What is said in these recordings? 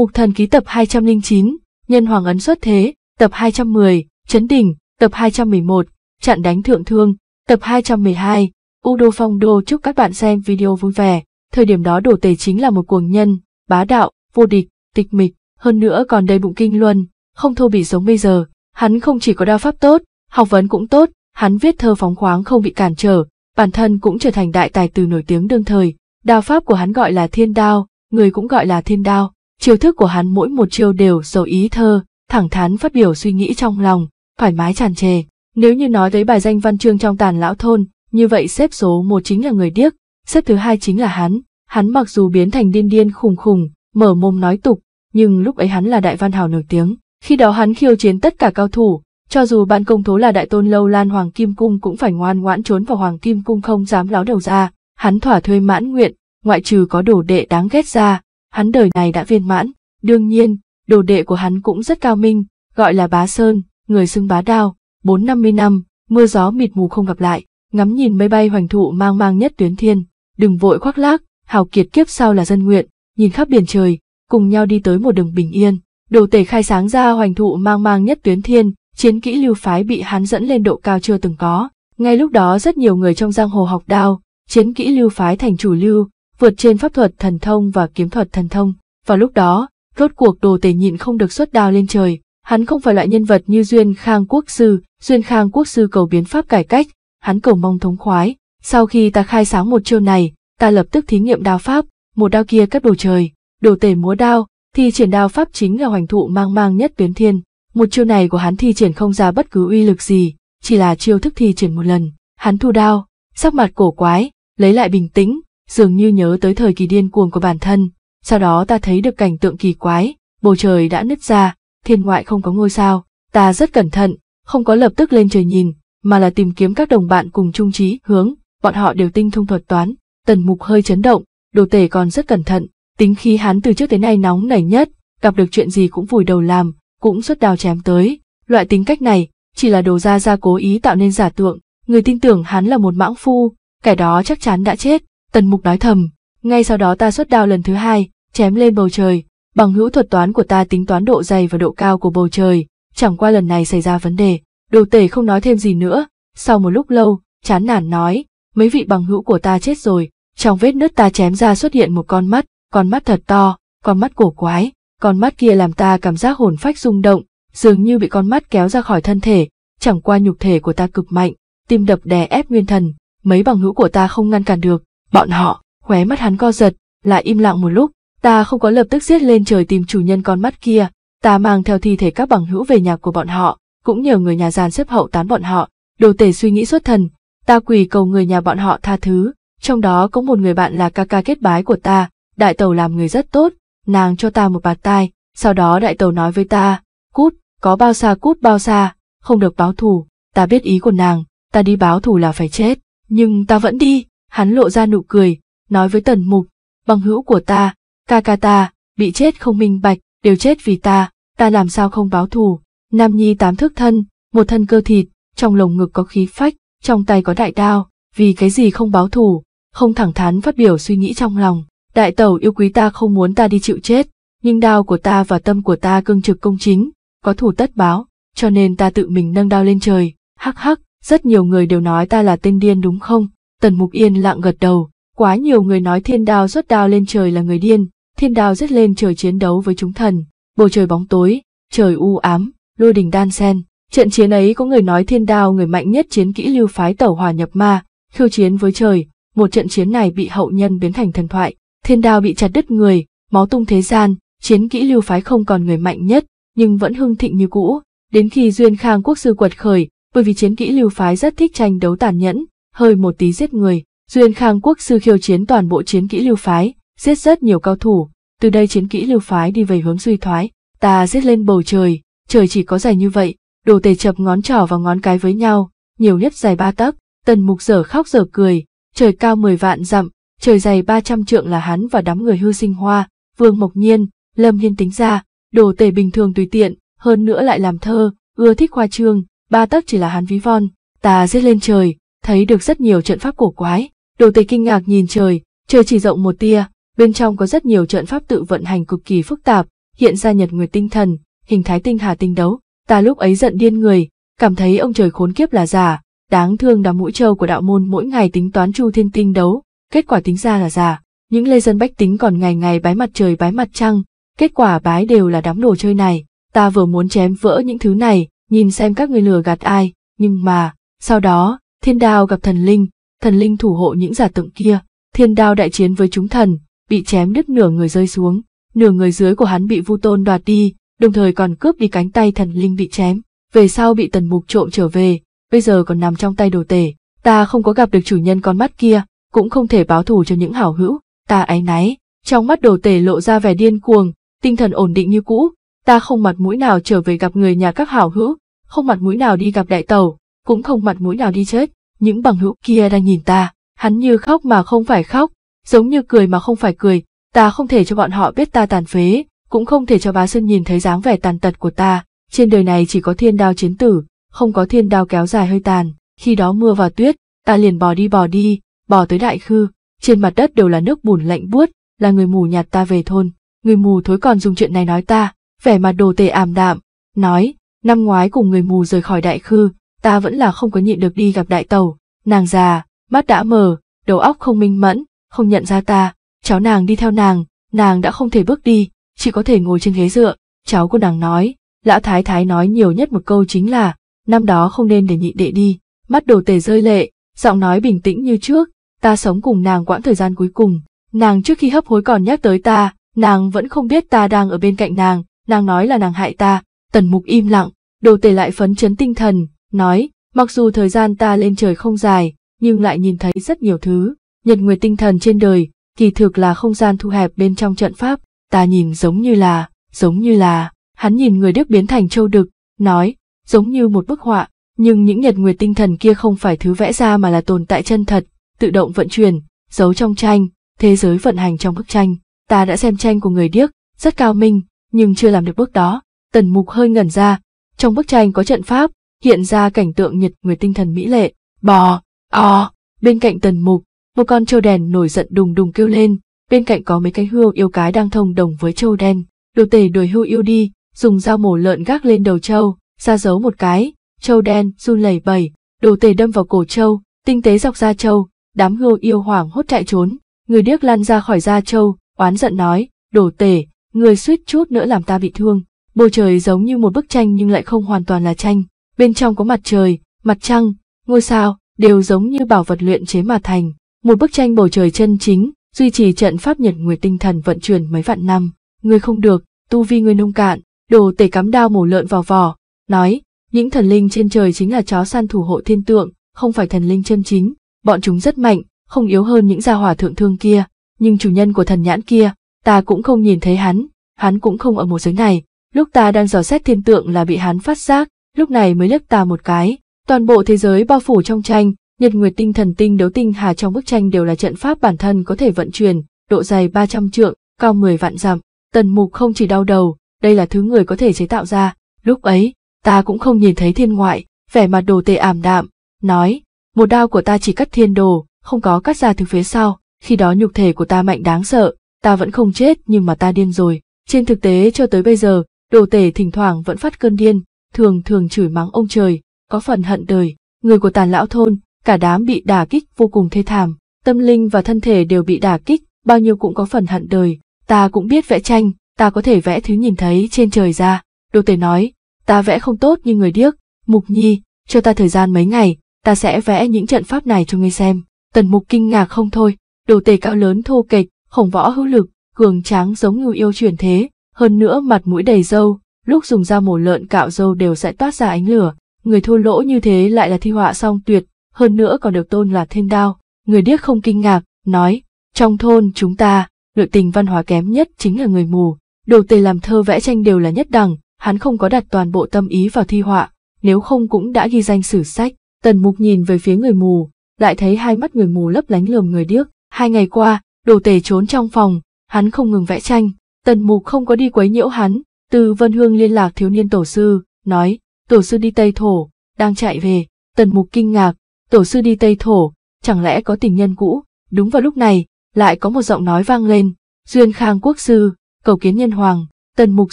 Mục thần ký tập 209, nhân hoàng ấn xuất thế, tập 210, chấn đỉnh, tập 211, chặn đánh thượng thương, tập 212, U Đô Phong Đô chúc các bạn xem video vui vẻ. Thời điểm đó đổ tề chính là một cuồng nhân, bá đạo, vô địch, tịch mịch, hơn nữa còn đầy bụng kinh luân, không thô bị giống bây giờ. Hắn không chỉ có đao pháp tốt, học vấn cũng tốt, hắn viết thơ phóng khoáng không bị cản trở, bản thân cũng trở thành đại tài từ nổi tiếng đương thời. Đao pháp của hắn gọi là thiên đao, người cũng gọi là thiên đao. Chiêu thức của hắn mỗi một chiêu đều giàu ý thơ, thẳng thắn phát biểu suy nghĩ trong lòng, thoải mái tràn trề. Nếu như nói tới bài danh văn chương trong tàn lão thôn, như vậy xếp số một chính là người điếc, xếp thứ hai chính là hắn. Hắn mặc dù biến thành điên điên khùng khùng, mở mồm nói tục, nhưng lúc ấy hắn là đại văn hào nổi tiếng. Khi đó hắn khiêu chiến tất cả cao thủ, cho dù ban công thố là đại tôn lâu lan hoàng kim cung cũng phải ngoan ngoãn trốn vào hoàng kim cung không dám láo đầu ra. Hắn thỏa thuê mãn nguyện, ngoại trừ có đồ đệ đáng ghét ra, hắn đời này đã viên mãn, đương nhiên, đồ đệ của hắn cũng rất cao minh, gọi là bá sơn, người xưng bá đao, bốn năm mươi năm, mưa gió mịt mù không gặp lại, ngắm nhìn mây bay hoành thụ mang mang nhất tuyến thiên, đừng vội khoác lác, hào kiệt kiếp sau là dân nguyện, nhìn khắp biển trời, cùng nhau đi tới một đường bình yên, đồ tể khai sáng ra hoành thụ mang mang nhất tuyến thiên, chiến kỹ lưu phái bị hắn dẫn lên độ cao chưa từng có, ngay lúc đó rất nhiều người trong giang hồ học đao, chiến kỹ lưu phái thành chủ lưu, vượt trên pháp thuật thần thông và kiếm thuật thần thông. Vào lúc đó, rốt cuộc đồ tể nhịn không được xuất đao lên trời. Hắn không phải loại nhân vật như Duyên Khang Quốc Sư, Duyên Khang Quốc Sư cầu biến pháp cải cách, hắn cầu mong thống khoái. Sau khi ta khai sáng một chiêu này, ta lập tức thí nghiệm đao pháp, một đao kia cắt đồ trời, đồ tể múa đao, thi triển đao pháp chính là hoành thụ mang mang nhất biến thiên. Một chiêu này của hắn thi triển không ra bất cứ uy lực gì, chỉ là chiêu thức thi triển một lần. Hắn thu đao, sắc mặt cổ quái, lấy lại bình tĩnh, dường như nhớ tới thời kỳ điên cuồng của bản thân. Sau đó ta thấy được cảnh tượng kỳ quái, bầu trời đã nứt ra, thiên ngoại không có ngôi sao. Ta rất cẩn thận, không có lập tức lên trời nhìn, mà là tìm kiếm các đồng bạn cùng chung trí, hướng, bọn họ đều tinh thông thuật toán. Tần mục hơi chấn động, đồ tể còn rất cẩn thận, tính khí hắn từ trước tới nay nóng nảy nhất, gặp được chuyện gì cũng vùi đầu làm, cũng xuất đào chém tới. Loại tính cách này, chỉ là đồ ra ra cố ý tạo nên giả tượng, người tin tưởng hắn là một mãng phu, kẻ đó chắc chắn đã chết, Tần Mục nói thầm, ngay sau đó ta xuất đao lần thứ hai, chém lên bầu trời, bằng hữu thuật toán của ta tính toán độ dày và độ cao của bầu trời, chẳng qua lần này xảy ra vấn đề, đồ tể không nói thêm gì nữa, sau một lúc lâu, chán nản nói, mấy vị bằng hữu của ta chết rồi, trong vết nứt ta chém ra xuất hiện một con mắt, con mắt thật to, con mắt cổ quái, con mắt kia làm ta cảm giác hồn phách rung động, dường như bị con mắt kéo ra khỏi thân thể, chẳng qua nhục thể của ta cực mạnh, tim đập đè ép nguyên thần, mấy bằng hữu của ta không ngăn cản được, Bọn họ, khóe mắt hắn co giật, lại im lặng một lúc, ta không có lập tức giết lên trời tìm chủ nhân con mắt kia, ta mang theo thi thể các bằng hữu về nhà của bọn họ, cũng nhờ người nhà giàn xếp hậu tán bọn họ, đồ tể suy nghĩ xuất thần, ta quỳ cầu người nhà bọn họ tha thứ, trong đó có một người bạn là ca ca kết bái của ta, đại tàu làm người rất tốt, nàng cho ta một bạt tai, sau đó đại tàu nói với ta, cút, có bao xa cút bao xa, không được báo thù, ta biết ý của nàng, ta đi báo thù là phải chết, nhưng ta vẫn đi hắn lộ ra nụ cười, nói với tần mục, bằng hữu của ta, ca ca ta, bị chết không minh bạch, đều chết vì ta, ta làm sao không báo thù. Nam Nhi tám thước thân, một thân cơ thịt, trong lồng ngực có khí phách, trong tay có đại đao, vì cái gì không báo thù, không thẳng thắn phát biểu suy nghĩ trong lòng. Đại tẩu yêu quý ta không muốn ta đi chịu chết, nhưng đao của ta và tâm của ta cương trực công chính, có thủ tất báo, cho nên ta tự mình nâng đao lên trời, hắc hắc, rất nhiều người đều nói ta là tên điên đúng không, Tần Mục Yên lặng gật đầu, quá nhiều người nói thiên đao xuất đao lên trời là người điên, thiên đao giết lên trời chiến đấu với chúng thần, bầu trời bóng tối, trời u ám, lôi đình đan sen. Trận chiến ấy có người nói thiên đao người mạnh nhất chiến kỹ lưu phái tẩu hòa nhập ma, khiêu chiến với trời, một trận chiến này bị hậu nhân biến thành thần thoại, thiên đao bị chặt đứt người, máu tung thế gian, chiến kỹ lưu phái không còn người mạnh nhất, nhưng vẫn hưng thịnh như cũ, đến khi duyên khang quốc sư quật khởi, bởi vì chiến kỹ lưu phái rất thích tranh đấu tàn nhẫn, hơi một tí giết người, Duyên Khang quốc sư khiêu chiến toàn bộ chiến kỹ lưu phái, giết rất nhiều cao thủ, từ đây chiến kỹ lưu phái đi về hướng suy thoái, ta giết lên bầu trời, trời chỉ có dài như vậy, đồ tề chập ngón trỏ và ngón cái với nhau, nhiều nhất dài ba tấc, tần mục dở khóc dở cười, trời cao mười vạn dặm, trời dày ba trăm trượng là hắn và đám người hư sinh hoa, vương mộc nhiên, lâm hiên tính ra, đồ tề bình thường tùy tiện, hơn nữa lại làm thơ, ưa thích khoa trương, ba tấc chỉ là hắn ví von, ta giết lên trời, thấy được rất nhiều trận pháp cổ quái. Đồ tề kinh ngạc nhìn trời, trời chỉ rộng một tia, bên trong có rất nhiều trận pháp tự vận hành cực kỳ phức tạp, hiện ra nhật nguyệt tinh thần, hình thái tinh hà tinh đấu. Ta lúc ấy giận điên người, cảm thấy ông trời khốn kiếp là giả, đáng thương đám mũi trâu của đạo môn mỗi ngày tính toán chu thiên tinh đấu, kết quả tính ra là giả. Những lê dân bách tính còn ngày ngày bái mặt trời bái mặt trăng, kết quả bái đều là đám đồ chơi này. Ta vừa muốn chém vỡ những thứ này, nhìn xem các người lừa gạt ai, nhưng mà, sau đó, Thiên đao gặp thần linh, thần linh thủ hộ những giả tượng kia, thiên đao đại chiến với chúng thần, bị chém đứt nửa người rơi xuống, nửa người dưới của hắn bị vu tôn đoạt đi, đồng thời còn cướp đi cánh tay thần linh bị chém, về sau bị tần mục trộm trở về, bây giờ còn nằm trong tay đồ tể, ta không có gặp được chủ nhân con mắt kia, cũng không thể báo thù cho những hảo hữu, ta áy náy, trong mắt đồ tể lộ ra vẻ điên cuồng, tinh thần ổn định như cũ, ta không mặt mũi nào trở về gặp người nhà các hảo hữu, không mặt mũi nào đi gặp đại tàu, cũng không mặt mũi nào đi chết. Những bằng hữu kia đang nhìn ta, hắn như khóc mà không phải khóc, giống như cười mà không phải cười, ta không thể cho bọn họ biết ta tàn phế, cũng không thể cho bá Sơn nhìn thấy dáng vẻ tàn tật của ta, trên đời này chỉ có thiên đao chiến tử, không có thiên đao kéo dài hơi tàn, khi đó mưa và tuyết, ta liền bò đi bò đi, bò tới đại khư, trên mặt đất đều là nước bùn lạnh buốt, là người mù nhạt ta về thôn, người mù thối còn dùng chuyện này nói ta, vẻ mặt đồ tệ ảm đạm, nói, năm ngoái cùng người mù rời khỏi đại khư, ta vẫn là không có nhịn được đi gặp đại tàu, nàng già, mắt đã mờ, đầu óc không minh mẫn, không nhận ra ta, cháu nàng đi theo nàng, nàng đã không thể bước đi, chỉ có thể ngồi trên ghế dựa, cháu của nàng nói, lão thái thái nói nhiều nhất một câu chính là, năm đó không nên để nhị đệ đi, mắt đồ tể rơi lệ, giọng nói bình tĩnh như trước, ta sống cùng nàng quãng thời gian cuối cùng, nàng trước khi hấp hối còn nhắc tới ta, nàng vẫn không biết ta đang ở bên cạnh nàng, nàng nói là nàng hại ta, tần mục im lặng, đồ tể lại phấn chấn tinh thần, nói, mặc dù thời gian ta lên trời không dài, nhưng lại nhìn thấy rất nhiều thứ. Nhật nguyệt tinh thần trên đời, kỳ thực là không gian thu hẹp bên trong trận pháp, ta nhìn giống như là, giống như là, hắn nhìn người Đức biến thành châu đực, nói, giống như một bức họa, nhưng những nhật nguyệt tinh thần kia không phải thứ vẽ ra mà là tồn tại chân thật, tự động vận chuyển, giấu trong tranh, thế giới vận hành trong bức tranh. Ta đã xem tranh của người điếc, rất cao minh, nhưng chưa làm được bước đó. Tần Mục hơi ngẩn ra, trong bức tranh có trận pháp, hiện ra cảnh tượng nhật người tinh thần mỹ lệ, bò, o, bên cạnh tần mục, một con trâu đèn nổi giận đùng đùng kêu lên, bên cạnh có mấy cái hươu yêu cái đang thông đồng với trâu đen, đồ tể đuổi hươu yêu đi, dùng dao mổ lợn gác lên đầu trâu, ra giấu một cái, trâu đen run lẩy bẩy, đồ tể đâm vào cổ trâu, tinh tế dọc ra trâu, đám hươu yêu hoảng hốt chạy trốn, người điếc lăn ra khỏi da trâu, oán giận nói, đồ tể, người suýt chút nữa làm ta bị thương, bầu trời giống như một bức tranh nhưng lại không hoàn toàn là tranh, bên trong có mặt trời, mặt trăng, ngôi sao, đều giống như bảo vật luyện chế mà thành, một bức tranh bầu trời chân chính, duy trì trận pháp nhật nguyệt tinh thần vận chuyển mấy vạn năm, người không được, tu vi người nông cạn, đồ tể cắm đao mổ lợn vào vỏ, nói, những thần linh trên trời chính là chó săn thủ hộ thiên tượng, không phải thần linh chân chính, bọn chúng rất mạnh, không yếu hơn những gia hỏa thượng thương kia, nhưng chủ nhân của thần nhãn kia, ta cũng không nhìn thấy hắn, hắn cũng không ở một giới này, lúc ta đang dò xét thiên tượng là bị hắn phát giác, lúc này mới lướt ta một cái. Toàn bộ thế giới bao phủ trong tranh, nhật nguyệt tinh thần tinh đấu tinh hà trong bức tranh đều là trận pháp bản thân có thể vận chuyển, độ dày 300 trượng, cao 10 vạn dặm. Tần mục không chỉ đau đầu, đây là thứ người có thể chế tạo ra. Lúc ấy, ta cũng không nhìn thấy thiên ngoại, vẻ mặt đồ tệ ảm đạm, nói, một đao của ta chỉ cắt thiên đồ, không có cắt ra từ phía sau, khi đó nhục thể của ta mạnh đáng sợ, ta vẫn không chết nhưng mà ta điên rồi. Trên thực tế cho tới bây giờ, đồ tể thỉnh thoảng vẫn phát cơn điên, thường thường chửi mắng ông trời, có phần hận đời. Người của tàn lão thôn, cả đám bị đả kích vô cùng thê thảm, tâm linh và thân thể đều bị đả kích, bao nhiêu cũng có phần hận đời. Ta cũng biết vẽ tranh, ta có thể vẽ thứ nhìn thấy trên trời ra. đồ tể nói, ta vẽ không tốt như người điếc, Mục Nhi, cho ta thời gian mấy ngày, ta sẽ vẽ những trận pháp này cho ngươi xem. Tần Mục kinh ngạc không thôi, đồ tể cao lớn thô kệch, khổng võ hữu lực, cường tráng giống ngưu yêu chuyển thế, hơn nữa mặt mũi đầy râu, lúc dùng dao mổ lợn cạo râu đều sẽ toát ra ánh lửa, người thua lỗ như thế lại là thi họa song tuyệt, hơn nữa còn được tôn là thiên đao. Người điếc không kinh ngạc, nói, trong thôn chúng ta, nội tình văn hóa kém nhất chính là người mù, đồ tề làm thơ vẽ tranh đều là nhất đẳng, hắn không có đặt toàn bộ tâm ý vào thi họa, nếu không cũng đã ghi danh sử sách. Tần mục nhìn về phía người mù, lại thấy hai mắt người mù lấp lánh lườm người điếc. Hai ngày qua, đồ tề trốn trong phòng, hắn không ngừng vẽ tranh, tần mục không có đi quấy nhiễu hắn, từ Vân Hương liên lạc thiếu niên tổ sư, nói, tổ sư đi Tây Thổ, đang chạy về, tần mục kinh ngạc, tổ sư đi Tây Thổ, chẳng lẽ có tình nhân cũ, đúng vào lúc này, lại có một giọng nói vang lên, duyên khang quốc sư, cầu kiến nhân hoàng, tần mục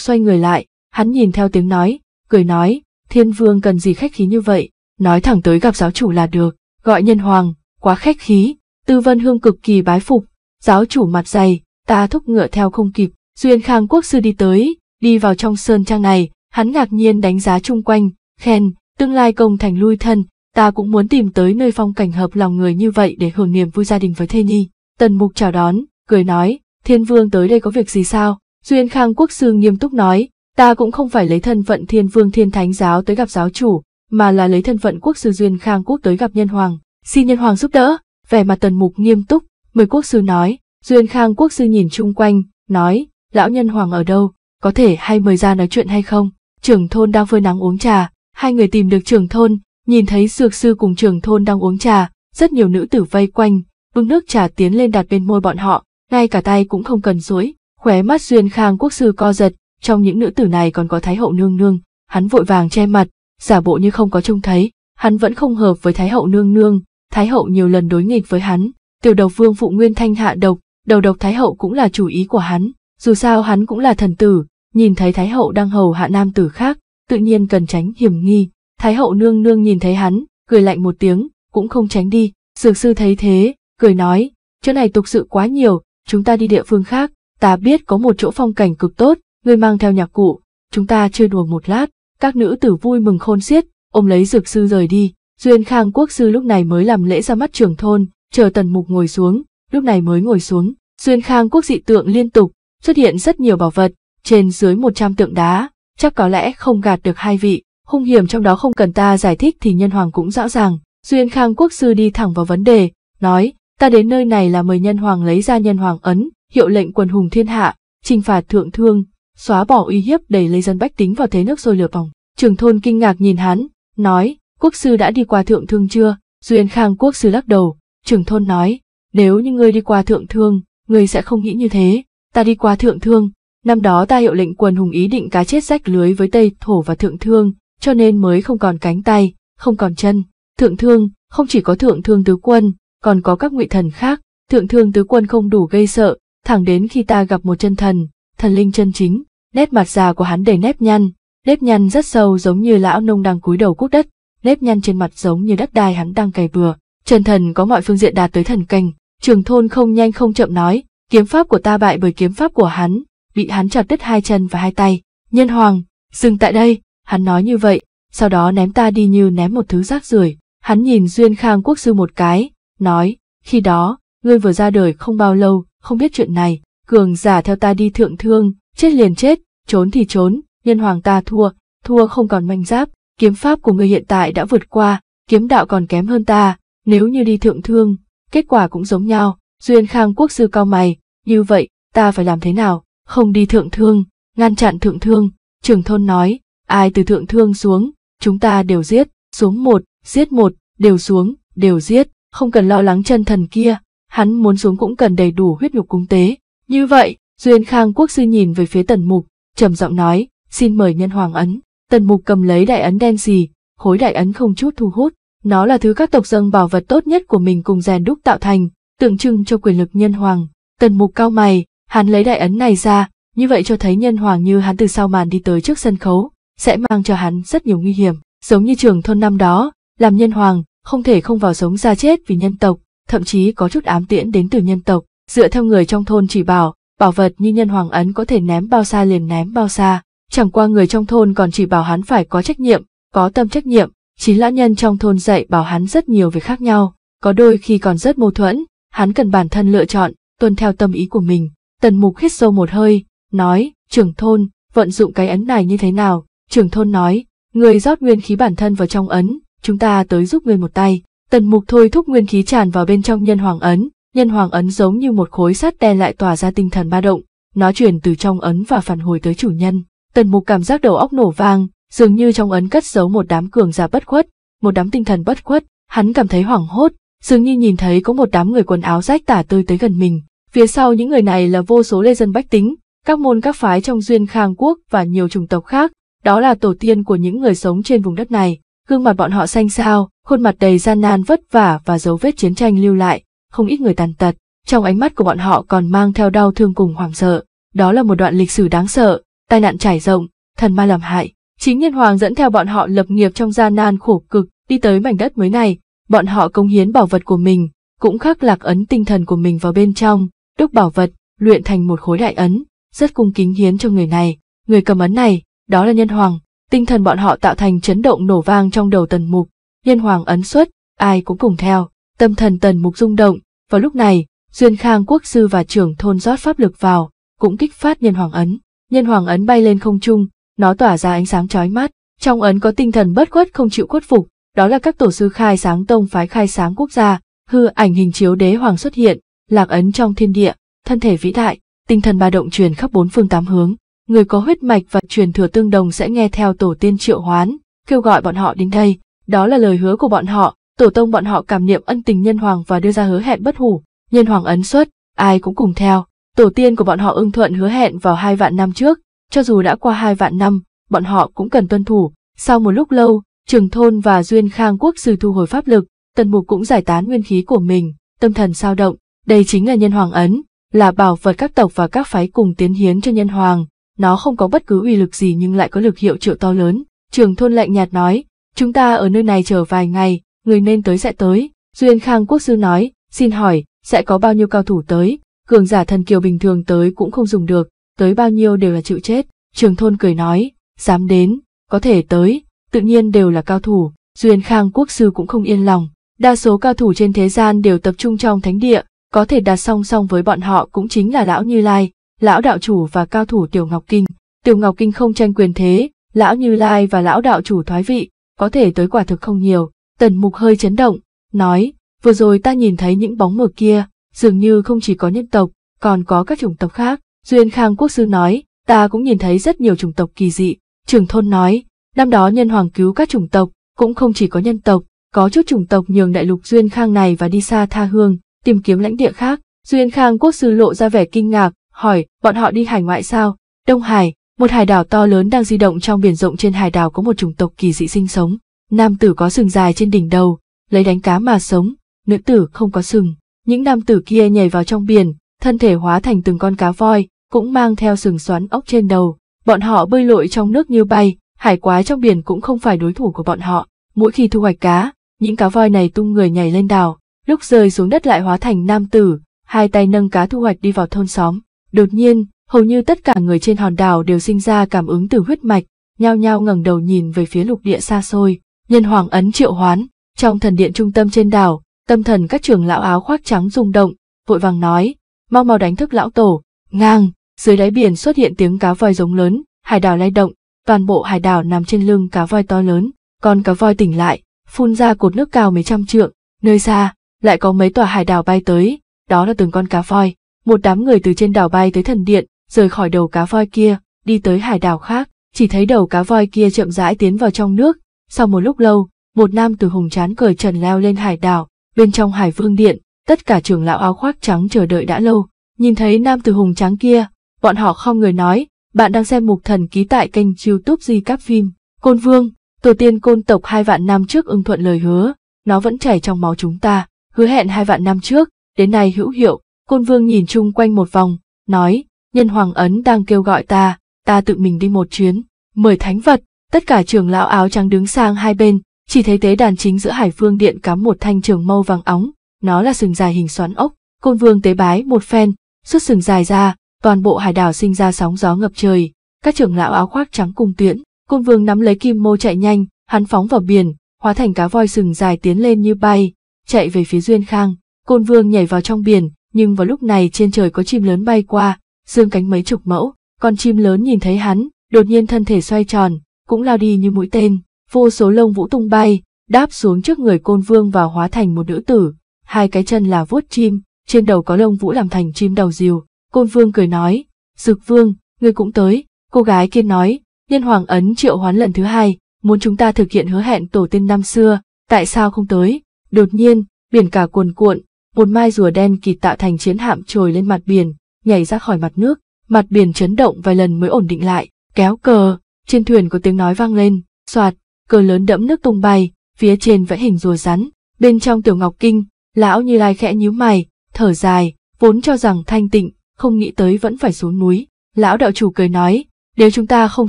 xoay người lại, hắn nhìn theo tiếng nói, cười nói, thiên vương cần gì khách khí như vậy, nói thẳng tới gặp giáo chủ là được, gọi nhân hoàng, quá khách khí, tư vân hương cực kỳ bái phục, giáo chủ mặt dày, ta thúc ngựa theo không kịp, duyên khang quốc sư đi tới, Đi vào trong sơn trang này, hắn ngạc nhiên đánh giá chung quanh, khen, tương lai công thành lui thân, ta cũng muốn tìm tới nơi phong cảnh hợp lòng người như vậy để hưởng niềm vui gia đình với thê nhi. Tần mục chào đón, cười nói, thiên vương tới đây có việc gì sao? Duyên Khang Quốc Sư nghiêm túc nói, ta cũng không phải lấy thân phận thiên vương thiên thánh giáo tới gặp giáo chủ, mà là lấy thân phận quốc sư Duyên Khang Quốc tới gặp nhân hoàng, xin nhân hoàng giúp đỡ. Vẻ mặt tần mục nghiêm túc, mời quốc sư nói, Duyên Khang Quốc Sư nhìn chung quanh, nói, lão nhân hoàng ở đâu? có thể hay mời ra nói chuyện hay không? Trưởng thôn đang phơi nắng uống trà, hai người tìm được trưởng thôn, nhìn thấy dược sư cùng trưởng thôn đang uống trà, rất nhiều nữ tử vây quanh, bưng nước trà tiến lên đặt bên môi bọn họ, ngay cả tay cũng không cần suối, khóe mắt duyên khang quốc sư co giật, trong những nữ tử này còn có thái hậu nương nương, hắn vội vàng che mặt, giả bộ như không có trông thấy, hắn vẫn không hợp với thái hậu nương nương, thái hậu nhiều lần đối nghịch với hắn, tiểu đầu vương phụ nguyên thanh hạ độc, đầu độc thái hậu cũng là chủ ý của hắn, dù sao hắn cũng là thần tử, nhìn thấy Thái hậu đang hầu hạ nam tử khác, tự nhiên cần tránh hiểm nghi. Thái hậu nương nương nhìn thấy hắn, cười lạnh một tiếng, cũng không tránh đi. Dược sư thấy thế, cười nói, chỗ này tục sự quá nhiều, chúng ta đi địa phương khác, ta biết có một chỗ phong cảnh cực tốt, ngươi mang theo nhạc cụ, chúng ta chơi đùa một lát. Các nữ tử vui mừng khôn xiết, ôm lấy dược sư rời đi. Duyên Khang quốc sư lúc này mới làm lễ ra mắt trưởng thôn, chờ tần mục ngồi xuống, lúc này mới ngồi xuống. Duyên Khang quốc dị tượng liên tục, xuất hiện rất nhiều bảo vật, trên dưới 100 tượng đá, chắc có lẽ không gạt được hai vị, hung hiểm trong đó không cần ta giải thích thì nhân hoàng cũng rõ ràng. Duyên Khang Quốc Sư đi thẳng vào vấn đề, nói, ta đến nơi này là mời nhân hoàng lấy ra nhân hoàng ấn, hiệu lệnh quần hùng thiên hạ, trừng phạt thượng thương, xóa bỏ uy hiếp đẩy lây dân bách tính vào thế nước sôi lửa bỏng. Trường thôn kinh ngạc nhìn hắn, nói, quốc sư đã đi qua thượng thương chưa? Duyên Khang Quốc Sư lắc đầu, trường thôn nói, nếu như ngươi đi qua thượng thương, ngươi sẽ không nghĩ như thế ta đi qua thượng thương, năm đó ta hiệu lệnh quần hùng ý định cá chết rách lưới với Tây Thổ và thượng thương, cho nên mới không còn cánh tay, không còn chân. Thượng thương, không chỉ có thượng thương tứ quân, còn có các ngụy thần khác, thượng thương tứ quân không đủ gây sợ, thẳng đến khi ta gặp một chân thần, thần linh chân chính, nét mặt già của hắn đầy nếp nhăn, nếp nhăn rất sâu giống như lão nông đang cúi đầu cuốc đất, nếp nhăn trên mặt giống như đất đai hắn đang cày bừa. Chân thần có mọi phương diện đạt tới thần canh, trường thôn không nhanh không chậm nói, Kiếm pháp của ta bại bởi kiếm pháp của hắn, bị hắn chặt đứt hai chân và hai tay. Nhân hoàng, dừng tại đây, hắn nói như vậy, sau đó ném ta đi như ném một thứ rác rưởi. Hắn nhìn Duyên Khang Quốc Sư một cái, nói, khi đó, ngươi vừa ra đời không bao lâu, không biết chuyện này, cường giả theo ta đi thượng thương, chết liền chết, trốn thì trốn, nhân hoàng ta thua, thua không còn manh giáp, kiếm pháp của ngươi hiện tại đã vượt qua, kiếm đạo còn kém hơn ta, nếu như đi thượng thương, kết quả cũng giống nhau, Duyên Khang quốc sư cao mày, như vậy, ta phải làm thế nào, không đi thượng thương, ngăn chặn thượng thương, trưởng thôn nói, ai từ thượng thương xuống, chúng ta đều giết, xuống một, giết một, đều xuống, đều giết, không cần lo lắng chân thần kia, hắn muốn xuống cũng cần đầy đủ huyết nhục cung tế. Như vậy, Duyên Khang quốc sư nhìn về phía tần mục, trầm giọng nói, xin mời nhân hoàng ấn. Tần mục cầm lấy đại ấn đen gì, khối đại ấn không chút thu hút, nó là thứ các tộc dân bảo vật tốt nhất của mình cùng rèn đúc tạo thành, tượng trưng cho quyền lực nhân hoàng. Tần mục cao mày, hắn lấy đại ấn này ra, như vậy cho thấy nhân hoàng như hắn từ sau màn đi tới trước sân khấu, sẽ mang cho hắn rất nhiều nguy hiểm, giống như trường thôn năm đó, làm nhân hoàng, không thể không vào sống ra chết vì nhân tộc, thậm chí có chút ám tiễn đến từ nhân tộc, dựa theo người trong thôn chỉ bảo, bảo vật như nhân hoàng ấn có thể ném bao xa liền ném bao xa, chẳng qua người trong thôn còn chỉ bảo hắn phải có trách nhiệm, có tâm trách nhiệm, chính lão nhân trong thôn dạy bảo hắn rất nhiều về khác nhau, có đôi khi còn rất mâu thuẫn, hắn cần bản thân lựa chọn, tuân theo tâm ý của mình. Tần mục hít sâu một hơi, nói, trưởng thôn, vận dụng cái ấn này như thế nào? Trưởng thôn nói, người rót nguyên khí bản thân vào trong ấn, chúng ta tới giúp người một tay. Tần mục thôi thúc nguyên khí tràn vào bên trong nhân hoàng ấn, nhân hoàng ấn giống như một khối sắt đen lại tỏa ra tinh thần ba động, nó chuyển từ trong ấn và phản hồi tới chủ nhân. Tần mục cảm giác đầu óc nổ vang, dường như trong ấn cất giấu một đám cường giả bất khuất, một đám tinh thần bất khuất, hắn cảm thấy hoảng hốt, dường như nhìn thấy có một đám người quần áo rách tả tơi tới gần mình. Phía sau những người này là vô số lê dân bách tính, các môn các phái trong duyên khang quốc và nhiều chủng tộc khác, đó là tổ tiên của những người sống trên vùng đất này. Gương mặt bọn họ xanh xao, khuôn mặt đầy gian nan vất vả và dấu vết chiến tranh lưu lại, không ít người tàn tật, trong ánh mắt của bọn họ còn mang theo đau thương cùng hoảng sợ. Đó là một đoạn lịch sử đáng sợ, tai nạn trải rộng, thần ma làm hại. Chính nhân hoàng dẫn theo bọn họ lập nghiệp trong gian nan khổ cực, đi tới mảnh đất mới này, Bọn họ công hiến bảo vật của mình, cũng khắc lạc ấn tinh thần của mình vào bên trong, đúc bảo vật, luyện thành một khối đại ấn, rất cung kính hiến cho người này. Người cầm ấn này, đó là nhân hoàng, tinh thần bọn họ tạo thành chấn động nổ vang trong đầu tần mục, nhân hoàng ấn xuất, ai cũng cùng theo, tâm thần tần mục rung động, vào lúc này, Duyên Khang quốc sư và trưởng thôn rót pháp lực vào, cũng kích phát nhân hoàng ấn. Nhân hoàng ấn bay lên không trung, nó tỏa ra ánh sáng chói mắt, trong ấn có tinh thần bất khuất không chịu khuất phục, đó là các tổ sư khai sáng tông phái khai sáng quốc gia, hư ảnh hình chiếu đế hoàng xuất hiện, lạc ấn trong thiên địa, thân thể vĩ đại, tinh thần ba động truyền khắp bốn phương tám hướng, người có huyết mạch và truyền thừa tương đồng sẽ nghe theo tổ tiên triệu hoán, kêu gọi bọn họ đến đây, đó là lời hứa của bọn họ, tổ tông bọn họ cảm niệm ân tình nhân hoàng và đưa ra hứa hẹn bất hủ, nhân hoàng ấn xuất, ai cũng cùng theo, tổ tiên của bọn họ ưng thuận hứa hẹn vào hai vạn năm trước, cho dù đã qua hai vạn năm, bọn họ cũng cần tuân thủ, sau một lúc lâu, Trường thôn và Duyên Khang quốc sư thu hồi pháp lực, tần mục cũng giải tán nguyên khí của mình, tâm thần sao động, đây chính là nhân hoàng ấn, là bảo vật các tộc và các phái cùng tiến hiến cho nhân hoàng, nó không có bất cứ uy lực gì nhưng lại có lực hiệu triệu to lớn. Trường thôn lạnh nhạt nói, chúng ta ở nơi này chờ vài ngày, người nên tới sẽ tới. Duyên Khang quốc sư nói, xin hỏi, sẽ có bao nhiêu cao thủ tới, cường giả thần kiều bình thường tới cũng không dùng được, tới bao nhiêu đều là chịu chết. Trường thôn cười nói, dám đến, có thể tới, tự nhiên đều là cao thủ, Duyên Khang quốc sư cũng không yên lòng, đa số cao thủ trên thế gian đều tập trung trong thánh địa, có thể đạt song song với bọn họ cũng chính là lão Như Lai, lão đạo chủ và cao thủ Tiểu Ngọc Kinh. Tiểu Ngọc Kinh không tranh quyền thế, lão Như Lai và lão đạo chủ thoái vị, có thể tới quả thực không nhiều, tần mục hơi chấn động, nói, vừa rồi ta nhìn thấy những bóng mờ kia, dường như không chỉ có nhân tộc, còn có các chủng tộc khác, Duyên Khang quốc sư nói, ta cũng nhìn thấy rất nhiều chủng tộc kỳ dị, trưởng thôn nói, Năm đó nhân hoàng cứu các chủng tộc, cũng không chỉ có nhân tộc, có chút chủng tộc nhường đại lục Duyên Khang này và đi xa tha hương, tìm kiếm lãnh địa khác. Duyên Khang quốc sư lộ ra vẻ kinh ngạc, hỏi, bọn họ đi hải ngoại sao? Đông Hải, một hải đảo to lớn đang di động trong biển rộng trên hải đảo có một chủng tộc kỳ dị sinh sống. Nam tử có sừng dài trên đỉnh đầu, lấy đánh cá mà sống, nữ tử không có sừng. Những nam tử kia nhảy vào trong biển, thân thể hóa thành từng con cá voi, cũng mang theo sừng xoắn ốc trên đầu. Bọn họ bơi lội trong nước như bay, hải quái trong biển cũng không phải đối thủ của bọn họ. Mỗi khi thu hoạch cá, những cá voi này tung người nhảy lên đảo, lúc rơi xuống đất lại hóa thành nam tử, hai tay nâng cá thu hoạch đi vào thôn xóm. Đột nhiên, hầu như tất cả người trên hòn đảo đều sinh ra cảm ứng từ huyết mạch, nhao nhao ngẩng đầu nhìn về phía lục địa xa xôi. Nhân hoàng ấn triệu hoán, trong thần điện trung tâm trên đảo, tâm thần các trưởng lão áo khoác trắng rung động, vội vàng nói, mau mau đánh thức lão tổ, ngang, dưới đáy biển xuất hiện tiếng cá voi giống lớn, hải đảo lay động, toàn bộ hải đảo nằm trên lưng cá voi to lớn, con cá voi tỉnh lại, phun ra cột nước cao mấy trăm trượng, nơi xa, lại có mấy tòa hải đảo bay tới, đó là từng con cá voi, một đám người từ trên đảo bay tới thần điện, rời khỏi đầu cá voi kia, đi tới hải đảo khác, chỉ thấy đầu cá voi kia chậm rãi tiến vào trong nước, sau một lúc lâu, một nam tử hùng chán cởi trần leo lên hải đảo, bên trong hải vương điện, tất cả trưởng lão áo khoác trắng chờ đợi đã lâu, nhìn thấy nam tử hùng trắng kia, bọn họ không người nói, bạn đang xem mục thần ký tại kênh youtube Di Cáp Phim. Côn Vương, tổ tiên côn tộc hai vạn năm trước ưng thuận lời hứa, nó vẫn chảy trong máu chúng ta, hứa hẹn hai vạn năm trước, đến nay hữu hiệu. Côn Vương nhìn chung quanh một vòng, nói, nhân hoàng ấn đang kêu gọi ta, ta tự mình đi một chuyến, mời thánh vật, tất cả trường lão áo trắng đứng sang hai bên, chỉ thấy tế đàn chính giữa hải phương điện cắm một thanh trường mâu vàng óng, nó là sừng dài hình xoắn ốc, côn vương tế bái một phen, xuất sừng dài ra, toàn bộ hải đảo sinh ra sóng gió ngập trời, các trưởng lão áo khoác trắng cùng tuyễn, côn vương nắm lấy kim mô chạy nhanh, hắn phóng vào biển, hóa thành cá voi sừng dài tiến lên như bay, chạy về phía Duyên Khang, côn vương nhảy vào trong biển, nhưng vào lúc này trên trời có chim lớn bay qua, dương cánh mấy chục mẫu, con chim lớn nhìn thấy hắn, đột nhiên thân thể xoay tròn, cũng lao đi như mũi tên, vô số lông vũ tung bay, đáp xuống trước người côn vương và hóa thành một nữ tử, hai cái chân là vuốt chim, trên đầu có lông vũ làm thành chim đầu diều, Côn Vương cười nói, Dực Vương, ngươi cũng tới, cô gái kia nói, nhân hoàng ấn triệu hoán lần thứ hai, muốn chúng ta thực hiện hứa hẹn tổ tiên năm xưa, tại sao không tới? Đột nhiên, biển cả cuồn cuộn, một mai rùa đen kịt tạo thành chiến hạm trồi lên mặt biển, nhảy ra khỏi mặt nước, mặt biển chấn động vài lần mới ổn định lại, kéo cờ, trên thuyền có tiếng nói vang lên, soạt, cờ lớn đẫm nước tung bay, phía trên vẽ hình rùa rắn, bên trong tiểu ngọc kinh, lão như lai khẽ nhíu mày, thở dài, vốn cho rằng thanh tịnh, không nghĩ tới vẫn phải xuống núi. Lão đạo chủ cười nói, nếu chúng ta không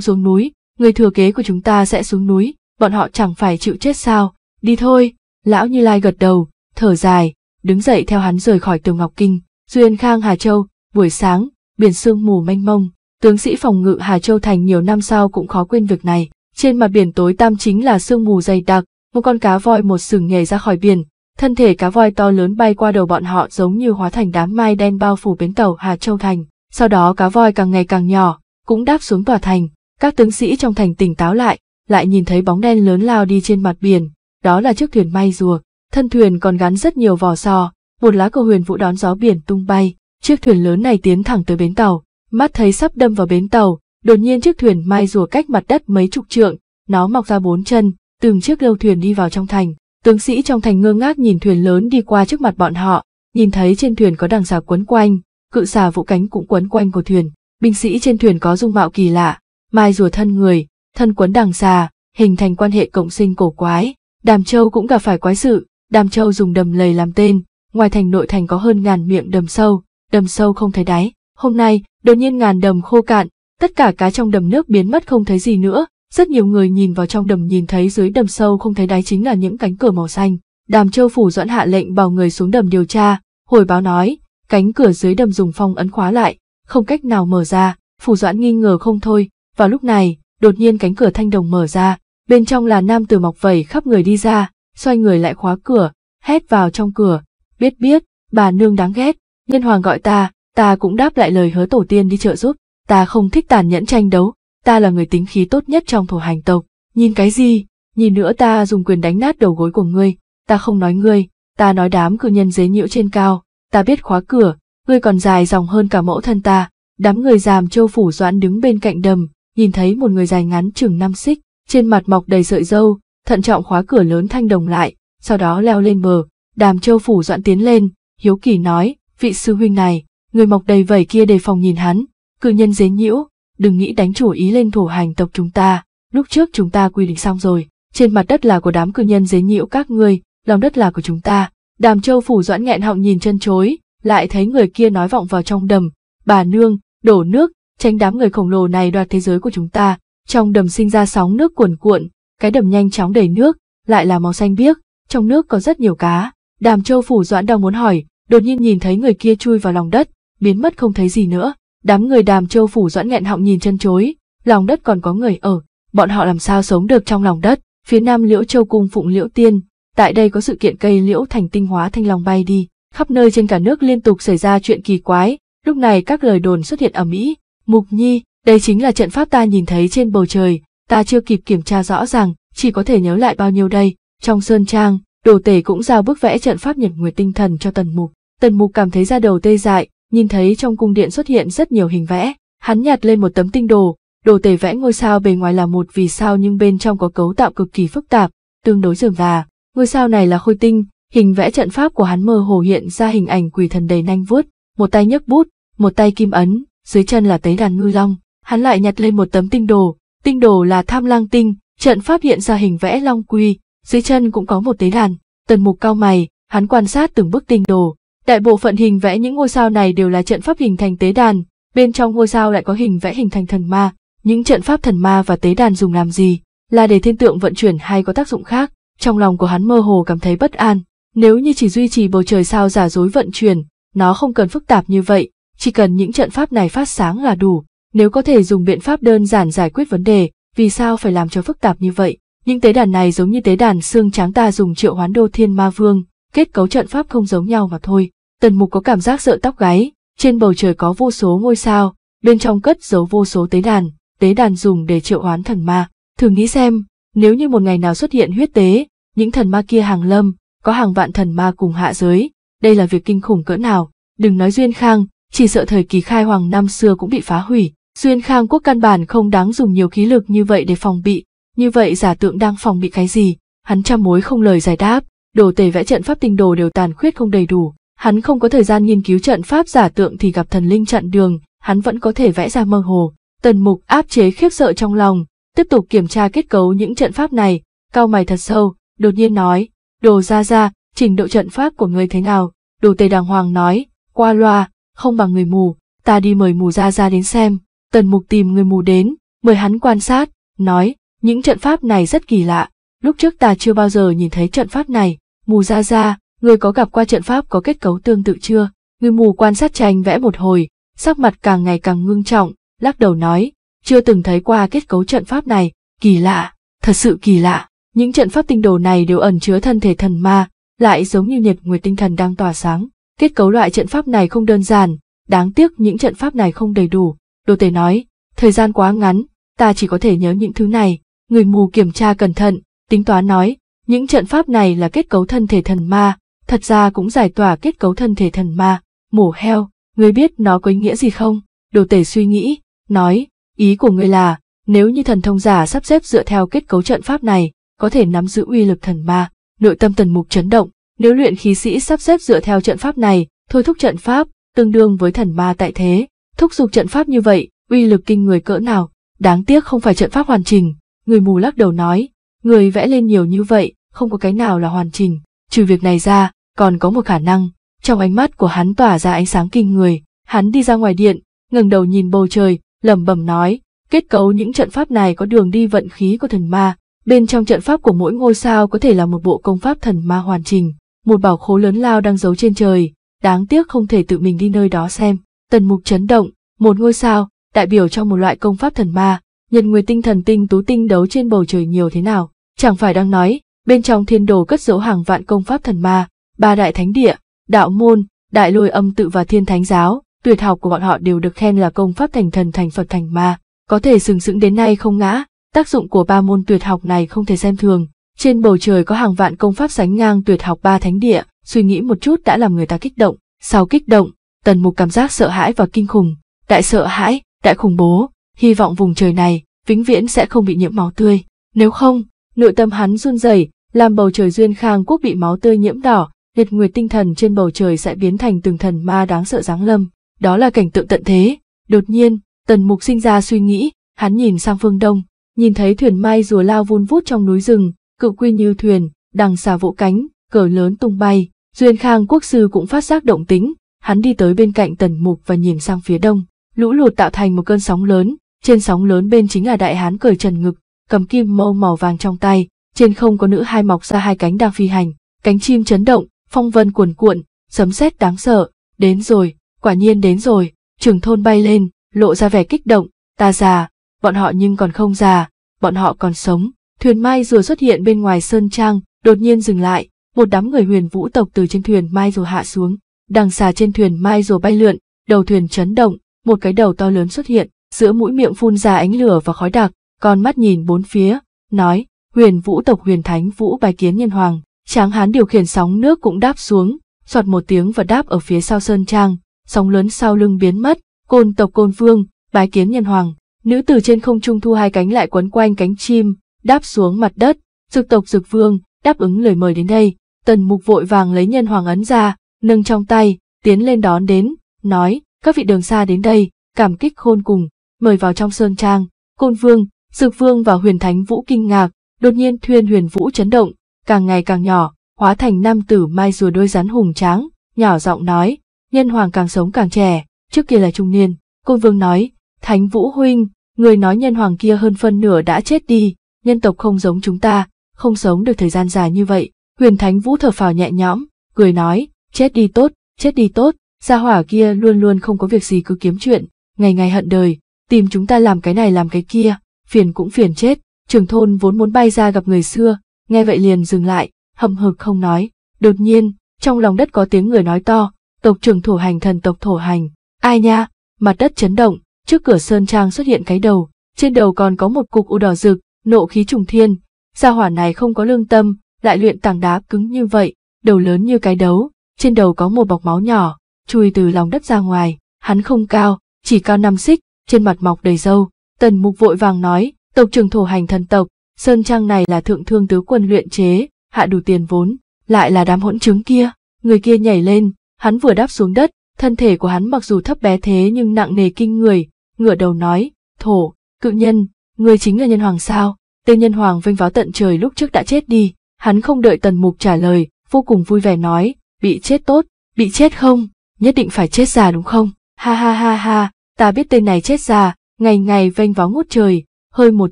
xuống núi, người thừa kế của chúng ta sẽ xuống núi, bọn họ chẳng phải chịu chết sao, đi thôi. Lão Như Lai gật đầu, thở dài, đứng dậy theo hắn rời khỏi tường Ngọc Kinh, Duyên Khang Hà Châu, buổi sáng, biển sương mù mênh mông, tướng sĩ phòng ngự Hà Châu Thành nhiều năm sau cũng khó quên việc này. Trên mặt biển tối tam chính là sương mù dày đặc, một con cá voi một sừng nhảy ra khỏi biển, Thân thể cá voi to lớn bay qua đầu bọn họ giống như hóa thành đám mai đen bao phủ bến tàu Hà Châu Thành. Sau đó cá voi càng ngày càng nhỏ, cũng đáp xuống tòa thành. Các tướng sĩ trong thành tỉnh táo lại, lại nhìn thấy bóng đen lớn lao đi trên mặt biển. Đó là chiếc thuyền may rùa. Thân thuyền còn gắn rất nhiều vỏ sò, một lá cờ huyền vũ đón gió biển tung bay. Chiếc thuyền lớn này tiến thẳng tới bến tàu. Mắt thấy sắp đâm vào bến tàu, đột nhiên chiếc thuyền mai rùa cách mặt đất mấy chục trượng, nó mọc ra bốn chân, từng chiếc lâu thuyền đi vào trong thành, Tướng sĩ trong thành ngơ ngác nhìn thuyền lớn đi qua trước mặt bọn họ, nhìn thấy trên thuyền có đằng xà quấn quanh, cự xà vũ cánh cũng quấn quanh của thuyền. Binh sĩ trên thuyền có dung mạo kỳ lạ, mai rùa thân người, thân quấn đằng xà, hình thành quan hệ cộng sinh cổ quái. Đàm Châu cũng gặp phải quái sự, Đàm Châu dùng đầm lầy làm tên, ngoài thành nội thành có hơn ngàn miệng đầm sâu, đầm sâu không thấy đáy. Hôm nay, đột nhiên ngàn đầm khô cạn, tất cả cá trong đầm nước biến mất không thấy gì nữa, rất nhiều người nhìn vào trong đầm nhìn thấy dưới đầm sâu không thấy đáy chính là những cánh cửa màu xanh. Đàm Châu phủ doãn hạ lệnh bảo người xuống đầm điều tra, hồi báo nói, cánh cửa dưới đầm dùng phong ấn khóa lại, không cách nào mở ra, phủ doãn nghi ngờ không thôi, vào lúc này, đột nhiên cánh cửa thanh đồng mở ra, bên trong là nam tử mọc vẩy khắp người đi ra, xoay người lại khóa cửa, hét vào trong cửa, biết biết, bà nương đáng ghét, nhân hoàng gọi ta, ta cũng đáp lại lời hứa tổ tiên đi chợ giúp, ta không thích tàn nhẫn tranh đấu, ta là người tính khí tốt nhất trong thổ hành tộc, nhìn cái gì, nhìn nữa ta dùng quyền đánh nát đầu gối của ngươi, ta không nói ngươi, ta nói đám cử nhân dế nhiễu trên cao, ta biết khóa cửa, ngươi còn dài dòng hơn cả mẫu thân ta, đám người giàm châu phủ doãn đứng bên cạnh đầm, nhìn thấy một người dài ngắn chừng năm xích, trên mặt mọc đầy sợi dâu, thận trọng khóa cửa lớn thanh đồng lại, sau đó leo lên bờ, đàm châu phủ doãn tiến lên, hiếu kỳ nói, vị sư huynh này, người mọc đầy vẩy kia đề phòng nhìn hắn, cử nhân dế nhiễu, đừng nghĩ đánh chủ ý lên thổ hành tộc chúng ta, lúc trước chúng ta quy định xong rồi, trên mặt đất là của đám cư nhân dế nhiễu các ngươi, lòng đất là của chúng ta. Đàm Châu phủ doãn nghẹn họng nhìn chân chối, lại thấy người kia nói vọng vào trong đầm, bà nương, đổ nước, tránh đám người khổng lồ này đoạt thế giới của chúng ta. Trong đầm sinh ra sóng nước cuồn cuộn, cái đầm nhanh chóng đầy nước, lại là màu xanh biếc, trong nước có rất nhiều cá. Đàm Châu phủ doãn đang muốn hỏi, đột nhiên nhìn thấy người kia chui vào lòng đất, biến mất không thấy gì nữa. Đám người đàm châu phủ doãn nghẹn họng nhìn chân chối, lòng đất còn có người ở, bọn họ làm sao sống được trong lòng đất, phía nam liễu châu cung phụng liễu tiên, tại đây có sự kiện cây liễu thành tinh hóa thanh long bay đi, khắp nơi trên cả nước liên tục xảy ra chuyện kỳ quái, lúc này các lời đồn xuất hiện ở Mỹ, mục nhi, đây chính là trận pháp ta nhìn thấy trên bầu trời, ta chưa kịp kiểm tra rõ ràng, chỉ có thể nhớ lại bao nhiêu đây, trong sơn trang, đồ tể cũng giao bức vẽ trận pháp nhật nguyệt tinh thần cho tần mục, tần mục cảm thấy ra đầu tê dại, nhìn thấy trong cung điện xuất hiện rất nhiều hình vẽ, hắn nhặt lên một tấm tinh đồ, đồ tể vẽ ngôi sao bề ngoài là một vì sao nhưng bên trong có cấu tạo cực kỳ phức tạp, tương đối dườm già. Ngôi sao này là khôi tinh, hình vẽ trận pháp của hắn mơ hồ hiện ra hình ảnh quỷ thần đầy nanh vuốt, một tay nhấc bút, một tay kim ấn, dưới chân là tế đàn ngư long. Hắn lại nhặt lên một tấm tinh đồ, tinh đồ là tham lang tinh, trận pháp hiện ra hình vẽ long quy, dưới chân cũng có một tế đàn. Tần mục cao mày, hắn quan sát từng bức tinh đồ, Đại bộ phận hình vẽ những ngôi sao này đều là trận pháp hình thành tế đàn, bên trong ngôi sao lại có hình vẽ hình thành thần ma. Những trận pháp thần ma và tế đàn dùng làm gì? Là để thiên tượng vận chuyển hay có tác dụng khác? Trong lòng của hắn mơ hồ cảm thấy bất an. Nếu như chỉ duy trì bầu trời sao giả dối vận chuyển, nó không cần phức tạp như vậy, chỉ cần những trận pháp này phát sáng là đủ. Nếu có thể dùng biện pháp đơn giản giải quyết vấn đề, vì sao phải làm cho phức tạp như vậy? Những tế đàn này giống như tế đàn xương trắng ta dùng triệu hoán đô thiên ma vương, kết cấu trận pháp không giống nhau mà thôi. Tần mục có cảm giác sợ tóc gáy, trên bầu trời có vô số ngôi sao, bên trong cất giấu vô số tế đàn, tế đàn dùng để triệu hoán thần ma. Thử nghĩ xem, nếu như một ngày nào xuất hiện huyết tế, những thần ma kia hàng lâm, có hàng vạn thần ma cùng hạ giới, đây là việc kinh khủng cỡ nào, đừng nói Duyên Khang, chỉ sợ thời kỳ khai hoàng năm xưa cũng bị phá hủy. Duyên Khang quốc căn bản không đáng dùng nhiều khí lực như vậy để phòng bị, như vậy giả tượng đang phòng bị cái gì, hắn trăm mối không lời giải đáp, đồ tể vẽ trận pháp tinh đồ đều tàn khuyết không đầy đủ, hắn không có thời gian nghiên cứu trận pháp giả tượng thì gặp thần linh chặn đường, hắn vẫn có thể vẽ ra mơ hồ. Tần Mục áp chế khiếp sợ trong lòng, tiếp tục kiểm tra kết cấu những trận pháp này, cao mày thật sâu, đột nhiên nói, đồ ra ra, trình độ trận pháp của người thế nào, đồ tề đàng hoàng nói, qua loa, không bằng người mù, ta đi mời mù ra ra đến xem, tần mục tìm người mù đến, mời hắn quan sát, nói, những trận pháp này rất kỳ lạ, lúc trước ta chưa bao giờ nhìn thấy trận pháp này, Mù ra ra, người có gặp qua trận pháp có kết cấu tương tự chưa? Người mù quan sát tranh vẽ một hồi, sắc mặt càng ngày càng ngưng trọng, lắc đầu nói, chưa từng thấy qua kết cấu trận pháp này, kỳ lạ, thật sự kỳ lạ. Những trận pháp tinh đồ này đều ẩn chứa thân thể thần ma, lại giống như nhiệt nguyệt tinh thần đang tỏa sáng. Kết cấu loại trận pháp này không đơn giản, đáng tiếc những trận pháp này không đầy đủ. Đồ tể nói, thời gian quá ngắn, ta chỉ có thể nhớ những thứ này. Người mù kiểm tra cẩn thận, tính toán nói, những trận pháp này là kết cấu thân thể thần ma, thật ra cũng giải tỏa kết cấu thân thể thần ma, mổ heo, ngươi biết nó có ý nghĩa gì không? Đồ tể suy nghĩ, nói, ý của ngươi là, nếu như thần thông giả sắp xếp dựa theo kết cấu trận pháp này, có thể nắm giữ uy lực thần ma, nội tâm tần mục chấn động, nếu luyện khí sĩ sắp xếp dựa theo trận pháp này, thôi thúc trận pháp, tương đương với thần ma tại thế, thúc giục trận pháp như vậy, uy lực kinh người cỡ nào, đáng tiếc không phải trận pháp hoàn chỉnh, người mù lắc đầu nói, người vẽ lên nhiều như vậy, không có cái nào là hoàn chỉnh. Trừ việc này ra, còn có một khả năng, trong ánh mắt của hắn tỏa ra ánh sáng kinh người, hắn đi ra ngoài điện, ngẩng đầu nhìn bầu trời, lẩm bẩm nói, kết cấu những trận pháp này có đường đi vận khí của thần ma, bên trong trận pháp của mỗi ngôi sao có thể là một bộ công pháp thần ma hoàn chỉnh, một bảo khố lớn lao đang giấu trên trời, đáng tiếc không thể tự mình đi nơi đó xem. Tần mục chấn động, một ngôi sao, đại biểu cho một loại công pháp thần ma, nhật người tinh thần tinh tú tinh đấu trên bầu trời nhiều thế nào, chẳng phải đang nói, bên trong thiên đồ cất giấu hàng vạn công pháp thần ma, ba đại thánh địa, đạo môn, đại lôi âm tự và thiên thánh giáo, tuyệt học của bọn họ đều được khen là công pháp thành thần thành Phật thành ma, có thể sừng sững đến nay không ngã, tác dụng của ba môn tuyệt học này không thể xem thường. Trên bầu trời có hàng vạn công pháp sánh ngang tuyệt học ba thánh địa, suy nghĩ một chút đã làm người ta kích động, sau kích động, tần mục cảm giác sợ hãi và kinh khủng, đại sợ hãi, đại khủng bố, hy vọng vùng trời này, vĩnh viễn sẽ không bị nhiễm máu tươi, nếu không, nội tâm hắn run rẩy, làm bầu trời duyên khang quốc bị máu tươi nhiễm đỏ, liệt nguyệt tinh thần trên bầu trời sẽ biến thành từng thần ma đáng sợ giáng lâm, đó là cảnh tượng tận thế. Đột nhiên, Tần Mục sinh ra suy nghĩ, hắn nhìn sang phương đông, nhìn thấy thuyền mai rùa lao vun vút trong núi rừng, cự quy như thuyền, đằng xà vỗ cánh, cờ lớn tung bay, Duyên Khang quốc sư cũng phát giác động tính, hắn đi tới bên cạnh Tần Mục và nhìn sang phía đông, lũ lụt tạo thành một cơn sóng lớn, trên sóng lớn bên chính là đại hán cởi trần ngực, cầm kim mâu màu vàng trong tay, trên không có nữ hai mọc ra hai cánh đang phi hành, cánh chim chấn động, phong vân cuồn cuộn, sấm sét đáng sợ, đến rồi, quả nhiên đến rồi, trưởng thôn bay lên, lộ ra vẻ kích động, ta già, bọn họ nhưng còn không già, bọn họ còn sống, thuyền mai rùa xuất hiện bên ngoài sơn trang, đột nhiên dừng lại, một đám người huyền vũ tộc từ trên thuyền mai rùa hạ xuống, đằng xà trên thuyền mai rùa bay lượn, đầu thuyền chấn động, một cái đầu to lớn xuất hiện, giữa mũi miệng phun ra ánh lửa và khói đặc, con mắt nhìn bốn phía, nói, huyền vũ tộc huyền thánh vũ bài kiến nhân hoàng, tráng hán điều khiển sóng nước cũng đáp xuống, giọt một tiếng và đáp ở phía sau sơn trang, sóng lớn sau lưng biến mất, côn tộc côn vương, bái kiến nhân hoàng, nữ tử trên không trung thu hai cánh lại quấn quanh cánh chim, đáp xuống mặt đất, dực tộc dực vương, đáp ứng lời mời đến đây, tần mục vội vàng lấy nhân hoàng ấn ra, nâng trong tay, tiến lên đón đến, nói, các vị đường xa đến đây, cảm kích khôn cùng, mời vào trong sơn trang, côn vương, Dược Vương và Huyền Thánh Vũ kinh ngạc, đột nhiên thuyền Huyền Vũ chấn động, càng ngày càng nhỏ, hóa thành nam tử mai rùa đôi rắn hùng tráng, nhỏ giọng nói, nhân hoàng càng sống càng trẻ, trước kia là trung niên. Côn Vương nói, Thánh Vũ Huynh, người nói nhân hoàng kia hơn phân nửa đã chết đi, nhân tộc không giống chúng ta, không sống được thời gian dài như vậy. Huyền Thánh Vũ thở phào nhẹ nhõm, cười nói, chết đi tốt, chết đi tốt, gia hỏa kia luôn luôn không có việc gì cứ kiếm chuyện, ngày ngày hận đời, tìm chúng ta làm cái này làm cái kia, phiền cũng phiền chết, trưởng thôn vốn muốn bay ra gặp người xưa, nghe vậy liền dừng lại, hậm hực không nói, đột nhiên, trong lòng đất có tiếng người nói to, tộc trưởng thổ hành thần tộc thổ hành, ai nha, mặt đất chấn động, trước cửa sơn trang xuất hiện cái đầu, trên đầu còn có một cục u đỏ rực, nộ khí trùng thiên, gia hỏa này không có lương tâm, lại luyện tảng đá cứng như vậy, đầu lớn như cái đấu, trên đầu có một bọc máu nhỏ, chui từ lòng đất ra ngoài, hắn không cao, chỉ cao năm xích, trên mặt mọc đầy râu, Tần Mục vội vàng nói, tộc trưởng thổ hành thần tộc, sơn trang này là thượng thương tứ quân luyện chế, hạ đủ tiền vốn, lại là đám hỗn trứng kia. Người kia nhảy lên, hắn vừa đáp xuống đất, thân thể của hắn mặc dù thấp bé thế nhưng nặng nề kinh người, ngửa đầu nói, thổ, cự nhân, người chính là nhân hoàng sao, tên nhân hoàng vinh váo tận trời lúc trước đã chết đi, hắn không đợi tần mục trả lời, vô cùng vui vẻ nói, bị chết tốt, bị chết không, nhất định phải chết già đúng không, ha ha ha ha, ta biết tên này chết già, ngày ngày vênh váo ngút trời, hơi một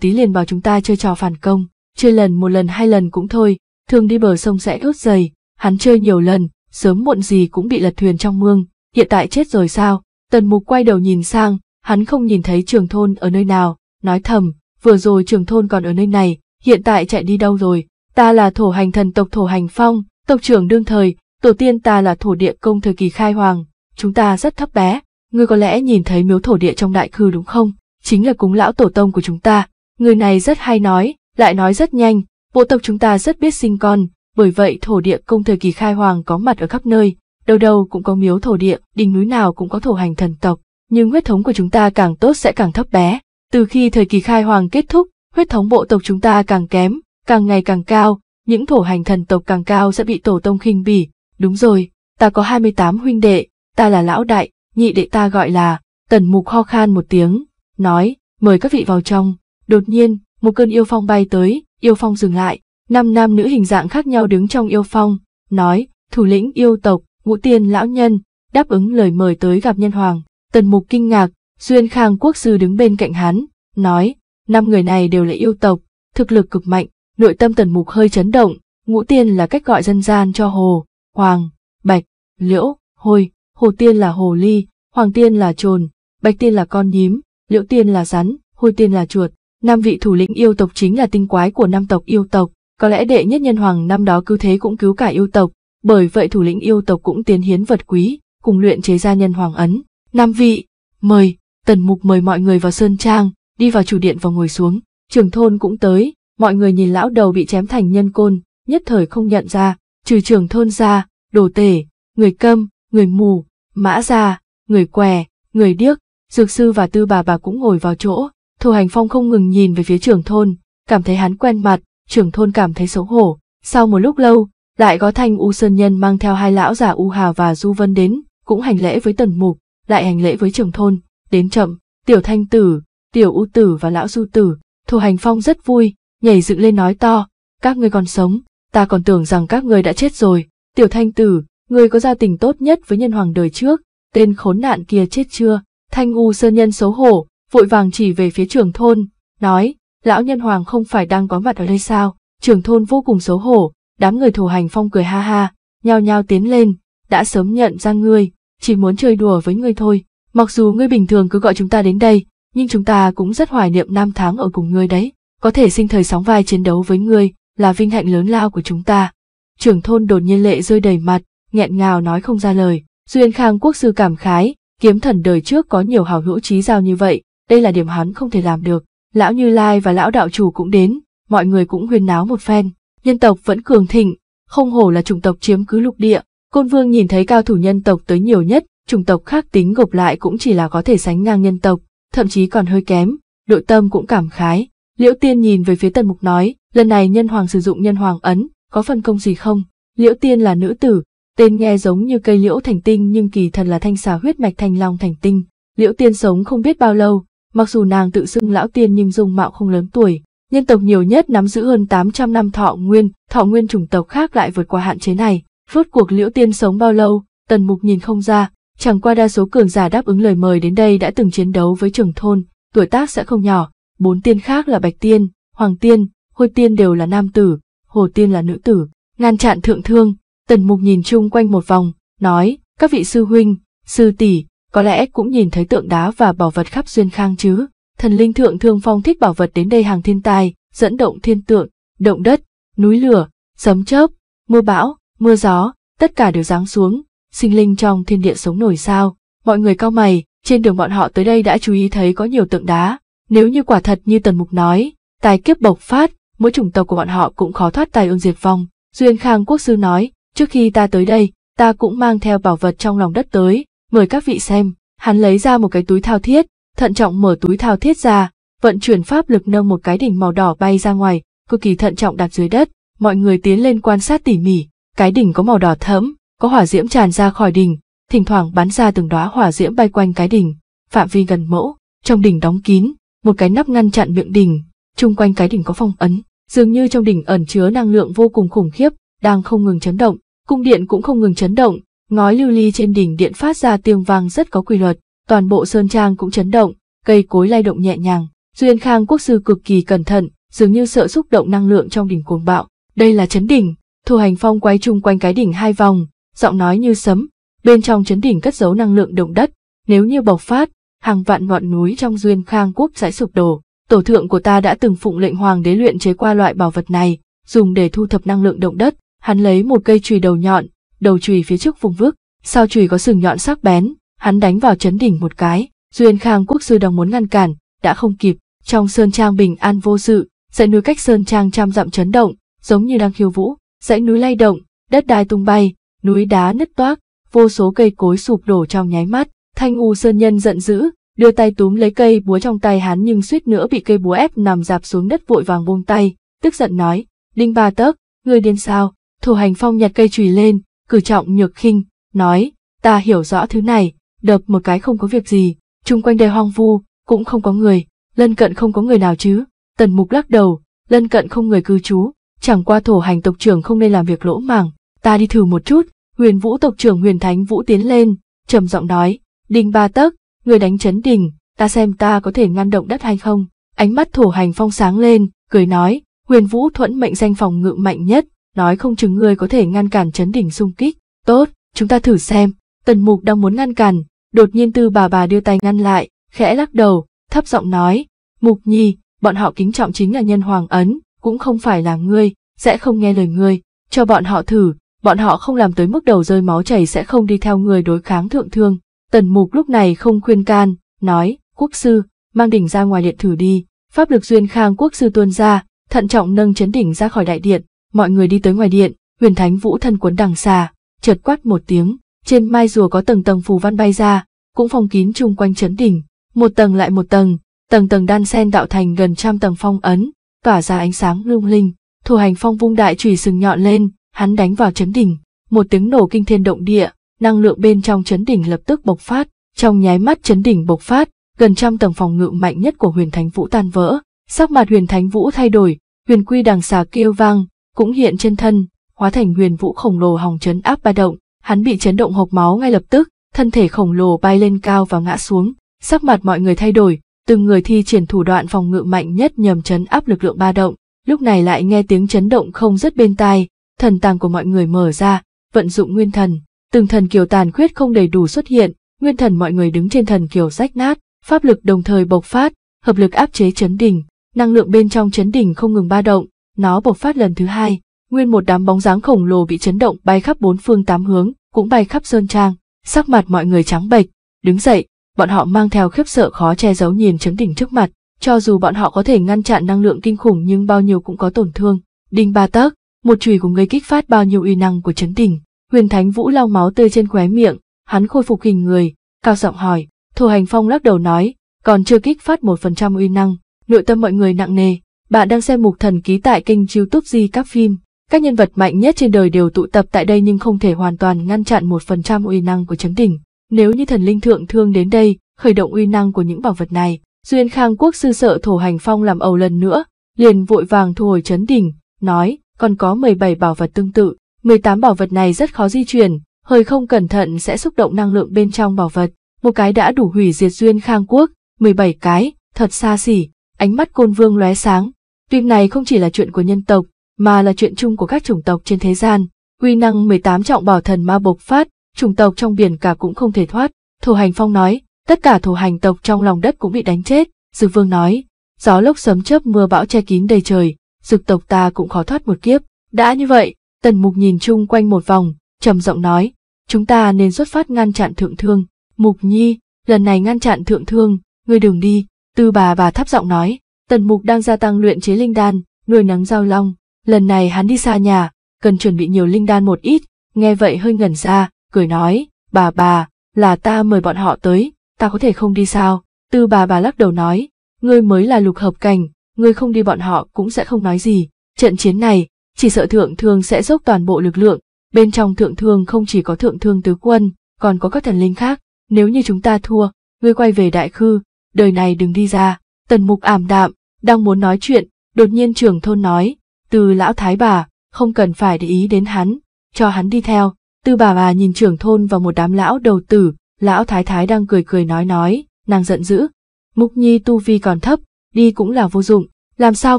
tí liền bảo chúng ta chơi trò phản công, chơi lần một lần hai lần cũng thôi, thường đi bờ sông sẽ ướt giày, hắn chơi nhiều lần, sớm muộn gì cũng bị lật thuyền trong mương, hiện tại chết rồi sao, tần mục quay đầu nhìn sang, hắn không nhìn thấy trường thôn ở nơi nào, nói thầm, vừa rồi trường thôn còn ở nơi này, hiện tại chạy đi đâu rồi, ta là thổ hành thần tộc thổ hành phong, tộc trưởng đương thời, tổ tiên ta là thổ địa công thời kỳ khai hoàng, chúng ta rất thấp bé, ngươi có lẽ nhìn thấy miếu thổ địa trong đại khư đúng không? Chính là cúng lão tổ tông của chúng ta. Người này rất hay nói, lại nói rất nhanh, bộ tộc chúng ta rất biết sinh con, bởi vậy thổ địa công thời kỳ khai hoàng có mặt ở khắp nơi, đâu đâu cũng có miếu thổ địa, đỉnh núi nào cũng có thổ hành thần tộc, nhưng huyết thống của chúng ta càng tốt sẽ càng thấp bé. Từ khi thời kỳ khai hoàng kết thúc, huyết thống bộ tộc chúng ta càng kém, càng ngày càng cao, những thổ hành thần tộc càng cao sẽ bị tổ tông khinh bỉ. Đúng rồi, ta có 28 huynh đệ, ta là lão đại, nhị đệ ta gọi là, tần mục ho khan một tiếng, nói, mời các vị vào trong. Đột nhiên, một cơn yêu phong bay tới, yêu phong dừng lại, năm nam nữ hình dạng khác nhau đứng trong yêu phong, nói, thủ lĩnh yêu tộc, ngũ tiên lão nhân, đáp ứng lời mời tới gặp nhân hoàng. Tần mục kinh ngạc, duyên khang quốc sư đứng bên cạnh hắn, nói, năm người này đều là yêu tộc, thực lực cực mạnh, nội tâm tần mục hơi chấn động, ngũ tiên là cách gọi dân gian cho hồ, hoàng, bạch, liễu, hôi, hồ tiên là hồ ly, hoàng tiên là trồn, bạch tiên là con nhím, liễu tiên là rắn, hôi tiên là chuột. Năm vị thủ lĩnh yêu tộc chính là tinh quái của năm tộc yêu tộc, có lẽ đệ nhất nhân hoàng năm đó cứu thế cũng cứu cả yêu tộc, bởi vậy thủ lĩnh yêu tộc cũng tiến hiến vật quý, cùng luyện chế ra nhân hoàng ấn. Năm vị, mời, tần mục mời mọi người vào sơn trang, đi vào chủ điện và ngồi xuống, trưởng thôn cũng tới, mọi người nhìn lão đầu bị chém thành nhân côn, nhất thời không nhận ra, trừ trưởng thôn ra, đồ tể, người câm, người mù, Mã gia người què, người điếc, dược sư và tư bà bà cũng ngồi vào chỗ, thủ Hành Phong không ngừng nhìn về phía trưởng thôn, cảm thấy hắn quen mặt, trưởng thôn cảm thấy xấu hổ. Sau một lúc lâu, lại có thanh U Sơn Nhân mang theo hai lão già U Hà và Du Vân đến, cũng hành lễ với tần mục, lại hành lễ với trưởng thôn, đến chậm, tiểu thanh tử, tiểu U tử và lão Du tử. thủ Hành Phong rất vui, nhảy dựng lên nói to, các ngươi còn sống, ta còn tưởng rằng các ngươi đã chết rồi, tiểu thanh tử, người có gia tình tốt nhất với nhân hoàng đời trước, tên khốn nạn kia chết chưa? Thanh U Sơn Nhân xấu hổ, vội vàng chỉ về phía trường thôn, nói, lão nhân hoàng không phải đang có mặt ở đây sao? trường thôn vô cùng xấu hổ, đám người thủ hành phong cười ha ha, nhao nhao tiến lên, đã sớm nhận ra ngươi, chỉ muốn chơi đùa với ngươi thôi. Mặc dù ngươi bình thường cứ gọi chúng ta đến đây, nhưng chúng ta cũng rất hoài niệm năm tháng ở cùng ngươi đấy. Có thể sinh thời sóng vai chiến đấu với ngươi là vinh hạnh lớn lao của chúng ta. Trưởng thôn đột nhiên lệ rơi đầy mặt, nghẹn ngào nói không ra lời. Duyên Khang quốc sư cảm khái, kiếm thần đời trước có nhiều hào hữu trí giao như vậy, đây là điểm hắn không thể làm được. Lão Như Lai và lão đạo chủ cũng đến, mọi người cũng huyên náo một phen. Nhân tộc vẫn cường thịnh, không hổ là chủng tộc chiếm cứ lục địa. Côn Vương nhìn thấy cao thủ nhân tộc tới nhiều nhất, chủng tộc khác tính gộp lại cũng chỉ là có thể sánh ngang nhân tộc, thậm chí còn hơi kém. Đội tâm cũng cảm khái. Liễu Tiên nhìn về phía Tần Mục nói, lần này nhân hoàng sử dụng nhân hoàng ấn, có phân công gì không? Liễu Tiên là nữ tử, Tên nghe giống như cây liễu thành tinh nhưng kỳ thật là thanh xà huyết mạch thanh long thành tinh. Liễu tiên sống không biết bao lâu, mặc dù nàng tự xưng lão tiên nhưng dung mạo không lớn tuổi. Nhân tộc nhiều nhất nắm giữ hơn 800 năm thọ nguyên, thọ nguyên chủng tộc khác lại vượt qua hạn chế này. Rốt cuộc liễu tiên sống bao lâu, tần mục nhìn không ra, chẳng qua đa số cường giả đáp ứng lời mời đến đây đã từng chiến đấu với trưởng thôn, tuổi tác sẽ không nhỏ, bốn tiên khác là bạch tiên, hoàng tiên, hôi tiên đều là nam tử, hồ tiên là nữ tử, ngăn chặn thượng thương, Tần mục nhìn chung quanh một vòng, nói, các vị sư huynh, sư tỷ, có lẽ cũng nhìn thấy tượng đá và bảo vật khắp duyên khang chứ. Thần linh thượng thương phong thích bảo vật đến đây hàng thiên tài, dẫn động thiên tượng, động đất, núi lửa, sấm chớp, mưa bão, mưa gió, tất cả đều giáng xuống, sinh linh trong thiên địa sống nổi sao. Mọi người cao mày, trên đường bọn họ tới đây đã chú ý thấy có nhiều tượng đá. Nếu như quả thật như Tần Mục nói, tài kiếp bộc phát, mỗi chủng tộc của bọn họ cũng khó thoát tài ương diệt vong. Duyên Khang Quốc Sư nói, Trước khi ta tới đây, ta cũng mang theo bảo vật trong lòng đất tới, mời các vị xem. Hắn lấy ra một cái túi thao thiết, thận trọng mở túi thao thiết ra, vận chuyển pháp lực nâng một cái đỉnh màu đỏ bay ra ngoài, cực kỳ thận trọng đặt dưới đất, mọi người tiến lên quan sát tỉ mỉ, cái đỉnh có màu đỏ thẫm, có hỏa diễm tràn ra khỏi đỉnh, thỉnh thoảng bắn ra từng đóa hỏa diễm bay quanh cái đỉnh, phạm vi gần mẫu, trong đỉnh đóng kín, một cái nắp ngăn chặn miệng đỉnh, chung quanh cái đỉnh có phong ấn, dường như trong đỉnh ẩn chứa năng lượng vô cùng khủng khiếp, đang không ngừng chấn động, cung điện cũng không ngừng chấn động, ngói lưu ly trên đỉnh điện phát ra tiếng vang rất có quy luật, toàn bộ sơn trang cũng chấn động, cây cối lay động nhẹ nhàng. Duyên Khang quốc sư cực kỳ cẩn thận, dường như sợ xúc động năng lượng trong đỉnh cuồng bạo. Đây là chấn đỉnh, thủ Hành Phong quay chung quanh cái đỉnh hai vòng, giọng nói như sấm, bên trong chấn đỉnh cất giấu năng lượng động đất, nếu như bộc phát, hàng vạn ngọn núi trong Duyên Khang quốc sẽ sụp đổ. Tổ thượng của ta đã từng phụng lệnh hoàng đế luyện chế qua loại bảo vật này, dùng để thu thập năng lượng động đất, Hắn lấy một cây chùy đầu nhọn, đầu chùy phía trước vùng vức, sao chùy có sừng nhọn sắc bén, hắn đánh vào chấn đỉnh một cái, Duyên Khang quốc sư đang muốn ngăn cản, đã không kịp, trong sơn trang bình an vô sự, dãy núi cách sơn trang trăm dặm chấn động, giống như đang khiêu vũ, dãy núi lay động, đất đai tung bay, núi đá nứt toác, vô số cây cối sụp đổ trong nháy mắt, Thanh U sơn nhân giận dữ, đưa tay túm lấy cây búa trong tay hắn nhưng suýt nữa bị cây búa ép nằm dạp xuống đất vội vàng buông tay, tức giận nói, Đinh Ba Tấc, ngươi điên sao, Thủ hành phong nhặt cây chùy lên, cử trọng nhược khinh, nói, ta hiểu rõ thứ này, đập một cái không có việc gì, chung quanh đây hoang vu, cũng không có người, lân cận không có người nào chứ. Tần mục lắc đầu, lân cận không người cư trú, chẳng qua thổ hành tộc trưởng không nên làm việc lỗ màng, ta đi thử một chút. Huyền Vũ tộc trưởng Huyền Thánh Vũ tiến lên, trầm giọng nói, Đinh Ba Tấc, người đánh chấn đình. ta xem ta có thể ngăn động đất hay không. Ánh mắt thổ hành phong sáng lên, cười nói, Huyền Vũ thuẫn mệnh danh phòng ngự mạnh nhất, nói không chừng ngươi có thể ngăn cản chấn đỉnh xung kích. Tốt, chúng ta thử xem. Tần mục đang muốn ngăn cản, đột nhiên tư bà bà đưa tay ngăn lại, khẽ lắc đầu, thấp giọng nói, mục nhi, bọn họ kính trọng chính là nhân hoàng ấn, cũng không phải là ngươi, sẽ không nghe lời ngươi, cho bọn họ thử, bọn họ không làm tới mức đầu rơi máu chảy sẽ không đi theo người đối kháng thượng thương. Tần mục lúc này không khuyên can, nói, quốc sư, mang đỉnh ra ngoài điện thử đi, pháp lực duyên khang quốc sư tuôn ra, thận trọng nâng chấn đỉnh ra khỏi đại điện, mọi người đi tới ngoài điện, huyền thánh vũ thân quấn đằng xà, chợt quát một tiếng, trên mai rùa có tầng tầng phù văn bay ra, cũng phong kín chung quanh chấn đỉnh, một tầng lại một tầng, tầng tầng đan sen tạo thành gần trăm tầng phong ấn, tỏa ra ánh sáng lung linh, thủ hành phong vung đại chùy sừng nhọn lên, hắn đánh vào chấn đỉnh, một tiếng nổ kinh thiên động địa, năng lượng bên trong chấn đỉnh lập tức bộc phát, trong nháy mắt chấn đỉnh bộc phát, gần trăm tầng phòng ngự mạnh nhất của huyền thánh vũ tan vỡ, sắc mặt huyền thánh vũ thay đổi, huyền quy đằng xà kêu vang, cũng hiện trên thân, hóa thành huyền vũ khổng lồ hòng chấn áp ba động, hắn bị chấn động hộc máu ngay lập tức, thân thể khổng lồ bay lên cao và ngã xuống, sắc mặt mọi người thay đổi, từng người thi triển thủ đoạn phòng ngự mạnh nhất nhằm chấn áp lực lượng ba động, lúc này lại nghe tiếng chấn động không dứt bên tai, thần tàng của mọi người mở ra, vận dụng nguyên thần, từng thần kiều tàn khuyết không đầy đủ xuất hiện, nguyên thần mọi người đứng trên thần kiều rách nát, pháp lực đồng thời bộc phát, hợp lực áp chế chấn đỉnh, năng lượng bên trong chấn đỉnh không ngừng ba động, nó bộc phát lần thứ hai, nguyên một đám bóng dáng khổng lồ bị chấn động bay khắp bốn phương tám hướng, cũng bay khắp sơn trang, sắc mặt mọi người trắng bệch, đứng dậy, bọn họ mang theo khiếp sợ khó che giấu nhìn chấn đỉnh trước mặt, cho dù bọn họ có thể ngăn chặn năng lượng kinh khủng nhưng bao nhiêu cũng có tổn thương. Đinh Ba tấc, một chùy của người kích phát bao nhiêu uy năng của chấn đỉnh, Huyền Thánh Vũ lau máu tươi trên khóe miệng, hắn khôi phục hình người, cao giọng hỏi, Thổ Hành Phong lắc đầu nói, còn chưa kích phát một phần trăm uy năng, nội tâm mọi người nặng nề, bạn đang xem mục thần ký tại kênh youtube Di Các Phim. Các nhân vật mạnh nhất trên đời đều tụ tập tại đây nhưng không thể hoàn toàn ngăn chặn một phần trăm uy năng của chấn đỉnh. Nếu như thần linh thượng thương đến đây, khởi động uy năng của những bảo vật này, Duyên Khang Quốc sư sợ thổ hành phong làm ẩu lần nữa, liền vội vàng thu hồi chấn đỉnh, nói, còn có 17 bảo vật tương tự, 18 bảo vật này rất khó di chuyển, hơi không cẩn thận sẽ xúc động năng lượng bên trong bảo vật, một cái đã đủ hủy diệt Duyên Khang Quốc, 17 cái, thật xa xỉ, ánh mắt côn vương lóe sáng, Phim này không chỉ là chuyện của nhân tộc, mà là chuyện chung của các chủng tộc trên thế gian. Quy năng 18 trọng bảo thần ma bộc phát, chủng tộc trong biển cả cũng không thể thoát. Thổ hành phong nói, tất cả thổ hành tộc trong lòng đất cũng bị đánh chết. Dược vương nói, gió lốc sấm chớp mưa bão che kín đầy trời, dược tộc ta cũng khó thoát một kiếp. Đã như vậy, tần mục nhìn chung quanh một vòng, trầm giọng nói, chúng ta nên xuất phát ngăn chặn thượng thương. Mục nhi, lần này ngăn chặn thượng thương, ngươi đừng đi, tư bà bà thấp giọng nói, Tần Mục đang gia tăng luyện chế linh đan, nuôi nắng giao long, lần này hắn đi xa nhà, cần chuẩn bị nhiều linh đan một ít, nghe vậy hơi ngẩn ra, cười nói, bà bà, là ta mời bọn họ tới, ta có thể không đi sao, tư bà bà lắc đầu nói, ngươi mới là lục hợp cảnh, ngươi không đi bọn họ cũng sẽ không nói gì, trận chiến này, chỉ sợ thượng thương sẽ dốc toàn bộ lực lượng, bên trong thượng thương không chỉ có thượng thương tứ quân, còn có các thần linh khác, nếu như chúng ta thua, ngươi quay về đại khư, đời này đừng đi ra, tần mục ảm đạm, đang muốn nói chuyện, đột nhiên trưởng thôn nói, từ lão thái bà, không cần phải để ý đến hắn, cho hắn đi theo. Tư bà bà nhìn trưởng thôn và một đám lão đầu tử, lão thái thái đang cười cười nói nói, nàng giận dữ. Mục nhi tu vi còn thấp, đi cũng là vô dụng, làm sao